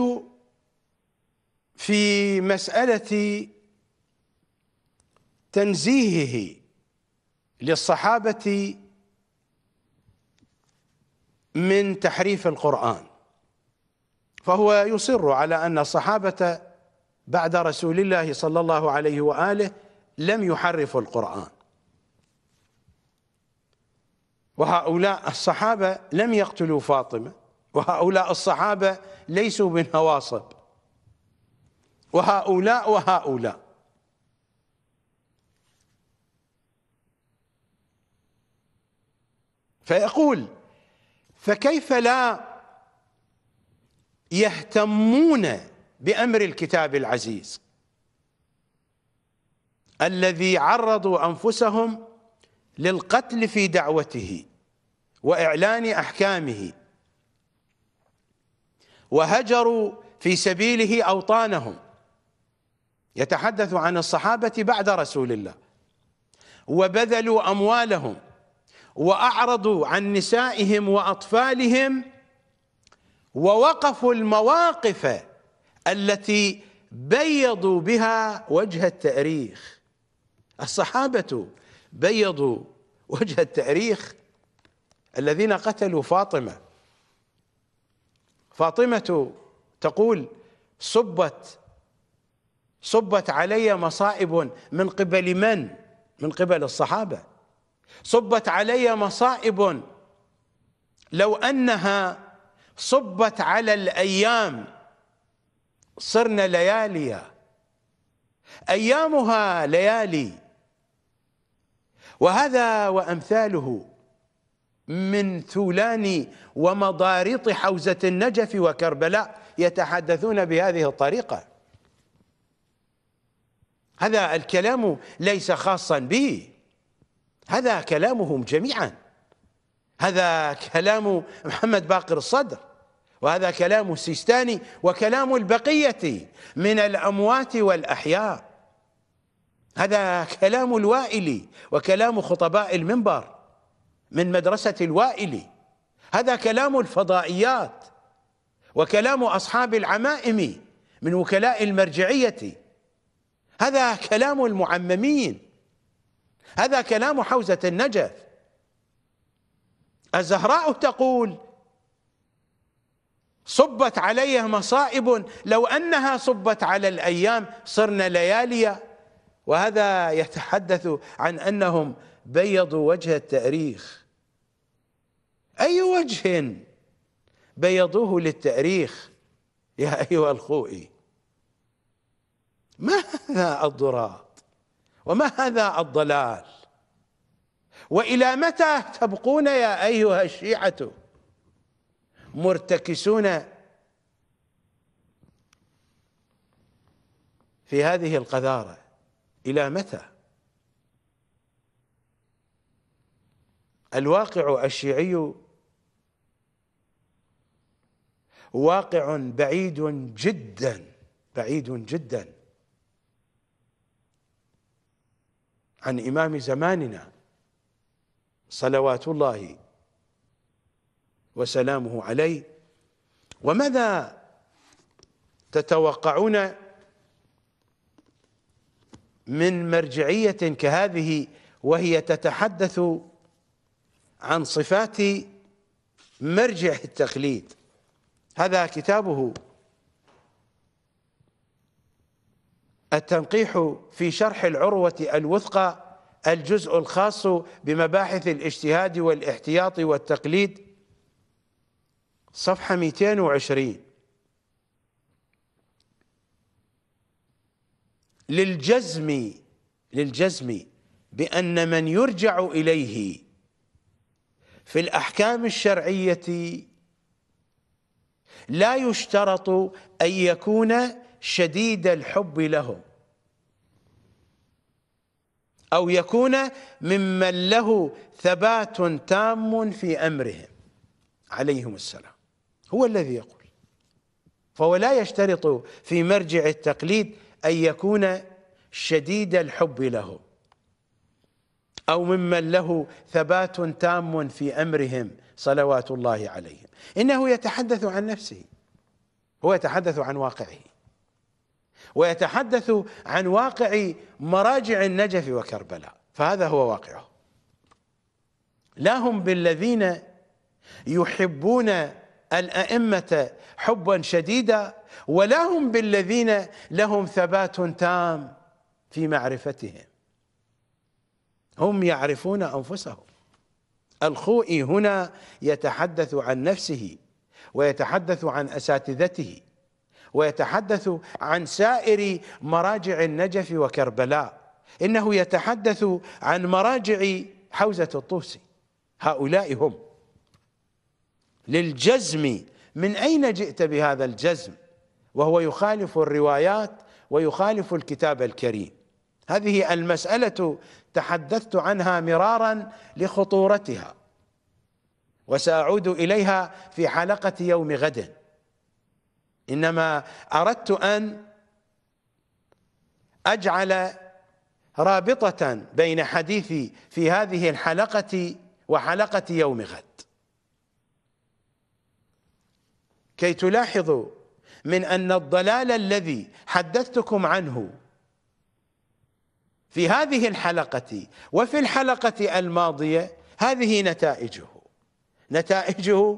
في مسألة تنزيهه للصحابة من تحريف القرآن فهو يصر على أن الصحابة بعد رسول الله صلى الله عليه وآله لم يحرفوا القرآن وهؤلاء الصحابة لم يقتلوا فاطمة وهؤلاء الصحابة ليسوا من هواصب وهؤلاء وهؤلاء فيقول فكيف لا يهتمون بامر الكتاب العزيز الذي عرضوا انفسهم للقتل في دعوته واعلان احكامه وهجروا في سبيله اوطانهم يتحدث عن الصحابه بعد رسول الله وبذلوا اموالهم واعرضوا عن نسائهم واطفالهم ووقفوا المواقف التي بيضوا بها وجه التاريخ الصحابه بيضوا وجه التاريخ الذين قتلوا فاطمه فاطمه تقول صبت صبت علي مصائب من قبل من؟ من قبل الصحابه صبت علي مصائب لو انها صبت على الايام صرنا لياليا ايامها ليالي وهذا وامثاله من ثولان ومضاريط حوزه النجف وكربلاء يتحدثون بهذه الطريقه هذا الكلام ليس خاصا به هذا كلامهم جميعا هذا كلام محمد باقر الصدر وهذا كلام السيستاني وكلام البقية من الأموات والأحياء هذا كلام الوائلي وكلام خطباء المنبر من مدرسة الوائلي هذا كلام الفضائيات وكلام أصحاب العمائم من وكلاء المرجعية هذا كلام المعممين هذا كلام حوزة النجف الزهراء تقول صبت عليه مصائب لو أنها صبت على الأيام صرنا لياليا وهذا يتحدث عن أنهم بيضوا وجه التاريخ أي وجه بيضوه للتاريخ يا أيها الخوئي ماذا الضراء وما هذا الضلال والى متى تبقون يا ايها الشيعه مرتكسون في هذه القذاره الى متى الواقع الشيعي واقع بعيد جدا بعيد جدا عن إمام زماننا صلوات الله وسلامه عليه وماذا تتوقعون من مرجعية كهذه وهي تتحدث عن صفات مرجع التقليد هذا كتابه التنقيح في شرح العروة الوثقى الجزء الخاص بمباحث الاجتهاد والاحتياط والتقليد صفحة 220 للجزم للجزم بأن من يرجع إليه في الأحكام الشرعية لا يشترط أن يكون شديد الحب له أو يكون ممن له ثبات تام في أمرهم عليهم السلام هو الذي يقول فهو لا يشترط في مرجع التقليد أن يكون شديد الحب له أو ممن له ثبات تام في أمرهم صلوات الله عليهم إنه يتحدث عن نفسه هو يتحدث عن واقعه ويتحدث عن واقع مراجع النجف وكربلاء فهذا هو واقعه لا هم بالذين يحبون الأئمة حبا شديدا ولا هم بالذين لهم ثبات تام في معرفتهم هم يعرفون أنفسهم الخوئي هنا يتحدث عن نفسه ويتحدث عن أساتذته ويتحدث عن سائر مراجع النجف وكربلاء إنه يتحدث عن مراجع حوزة الطوسي هؤلاء هم للجزم من أين جئت بهذا الجزم وهو يخالف الروايات ويخالف الكتاب الكريم هذه المسألة تحدثت عنها مرارا لخطورتها وسأعود إليها في حلقة يوم غد إنما أردت أن أجعل رابطة بين حديثي في هذه الحلقة وحلقة يوم غد كي تلاحظوا من أن الضلال الذي حدثتكم عنه في هذه الحلقة وفي الحلقة الماضية هذه نتائجه نتائجه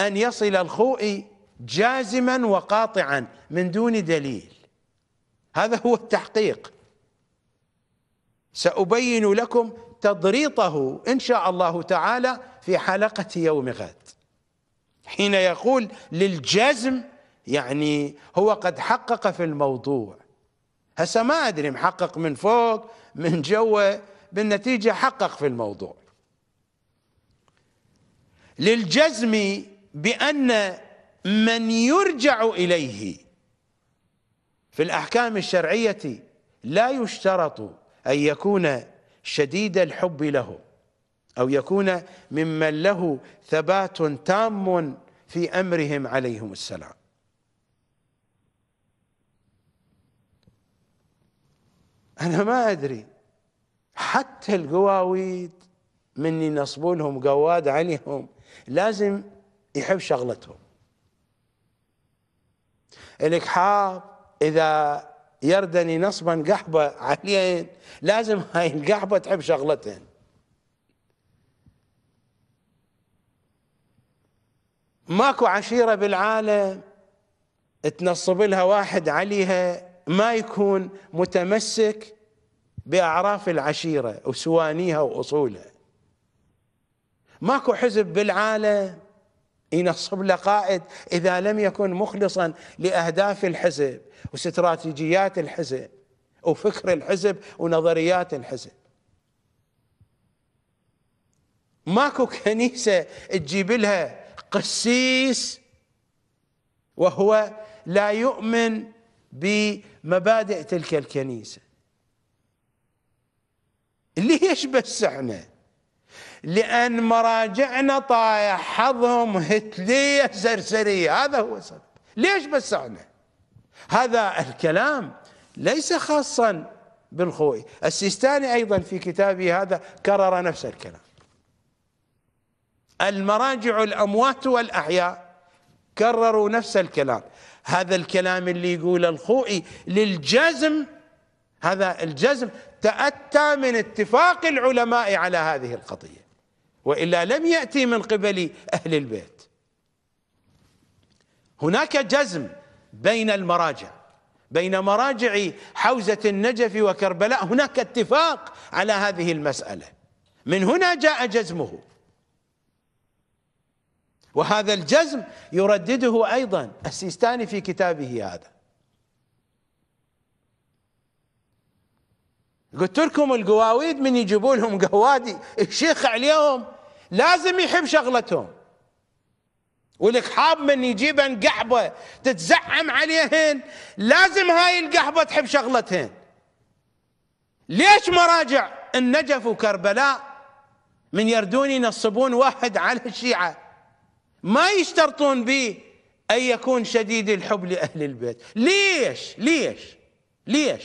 أن يصل الخوئي جازما وقاطعا من دون دليل هذا هو التحقيق سأبين لكم تضريطه إن شاء الله تعالى في حلقة يوم غد حين يقول للجزم يعني هو قد حقق في الموضوع هسه ما أدري محقق من فوق من جوه بالنتيجة حقق في الموضوع للجزم بأن من يرجع إليه في الأحكام الشرعية لا يشترط أن يكون شديد الحب له أو يكون ممن له ثبات تام في أمرهم عليهم السلام أنا ما أدري حتى القواويد من نصبولهم لهم قواد عليهم لازم يحب شغلتهم الكحاب إذا يردني نصبا قحبة عليين لازم هاي القحبة تحب شغلتين ماكو عشيرة بالعالم تنصب لها واحد عليها ما يكون متمسك بأعراف العشيرة وسوانيها وأصولها ماكو حزب بالعالم ينصب له قائد إذا لم يكن مخلصا لأهداف الحزب واستراتيجيات الحزب وفكر الحزب ونظريات الحزب ماكو كنيسة تجيب لها قسيس وهو لا يؤمن بمبادئ تلك الكنيسة ليش بس احنا لأن مراجعنا طايح حظهم هتلية سرسرية هذا هو السبب ليش بس احنا هذا الكلام ليس خاصا بالخوئي السيستاني أيضا في كتابه هذا كرر نفس الكلام المراجع الأموات والأحياء كرروا نفس الكلام هذا الكلام اللي يقول الخوئي للجزم هذا الجزم تأتى من اتفاق العلماء على هذه القضية والا لم ياتي من قبل اهل البيت هناك جزم بين المراجع بين مراجع حوزه النجف وكربلاء هناك اتفاق على هذه المساله من هنا جاء جزمه وهذا الجزم يردده ايضا السيستاني في كتابه هذا قلت لكم القواويد من يجيبوا لهم قوادي الشيخ عليهم لازم يحب شغلتهم حاب من يجيبن قحبة تتزعم عليهن لازم هاي القحبة تحب شغلتهن ليش مراجع النجف وكربلاء من يردون ينصبون واحد على الشيعة ما يشترطون به أن يكون شديد الحب لأهل البيت ليش ليش ليش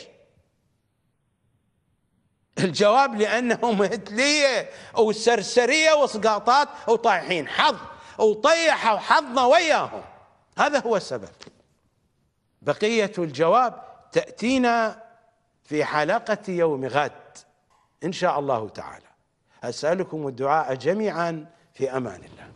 الجواب لانهم مثليه وسرسريه وسقاطات وطايحين حظ وطيحوا حظنا وياهم هذا هو السبب بقيه الجواب تاتينا في حلقه يوم غد ان شاء الله تعالى اسالكم الدعاء جميعا في امان الله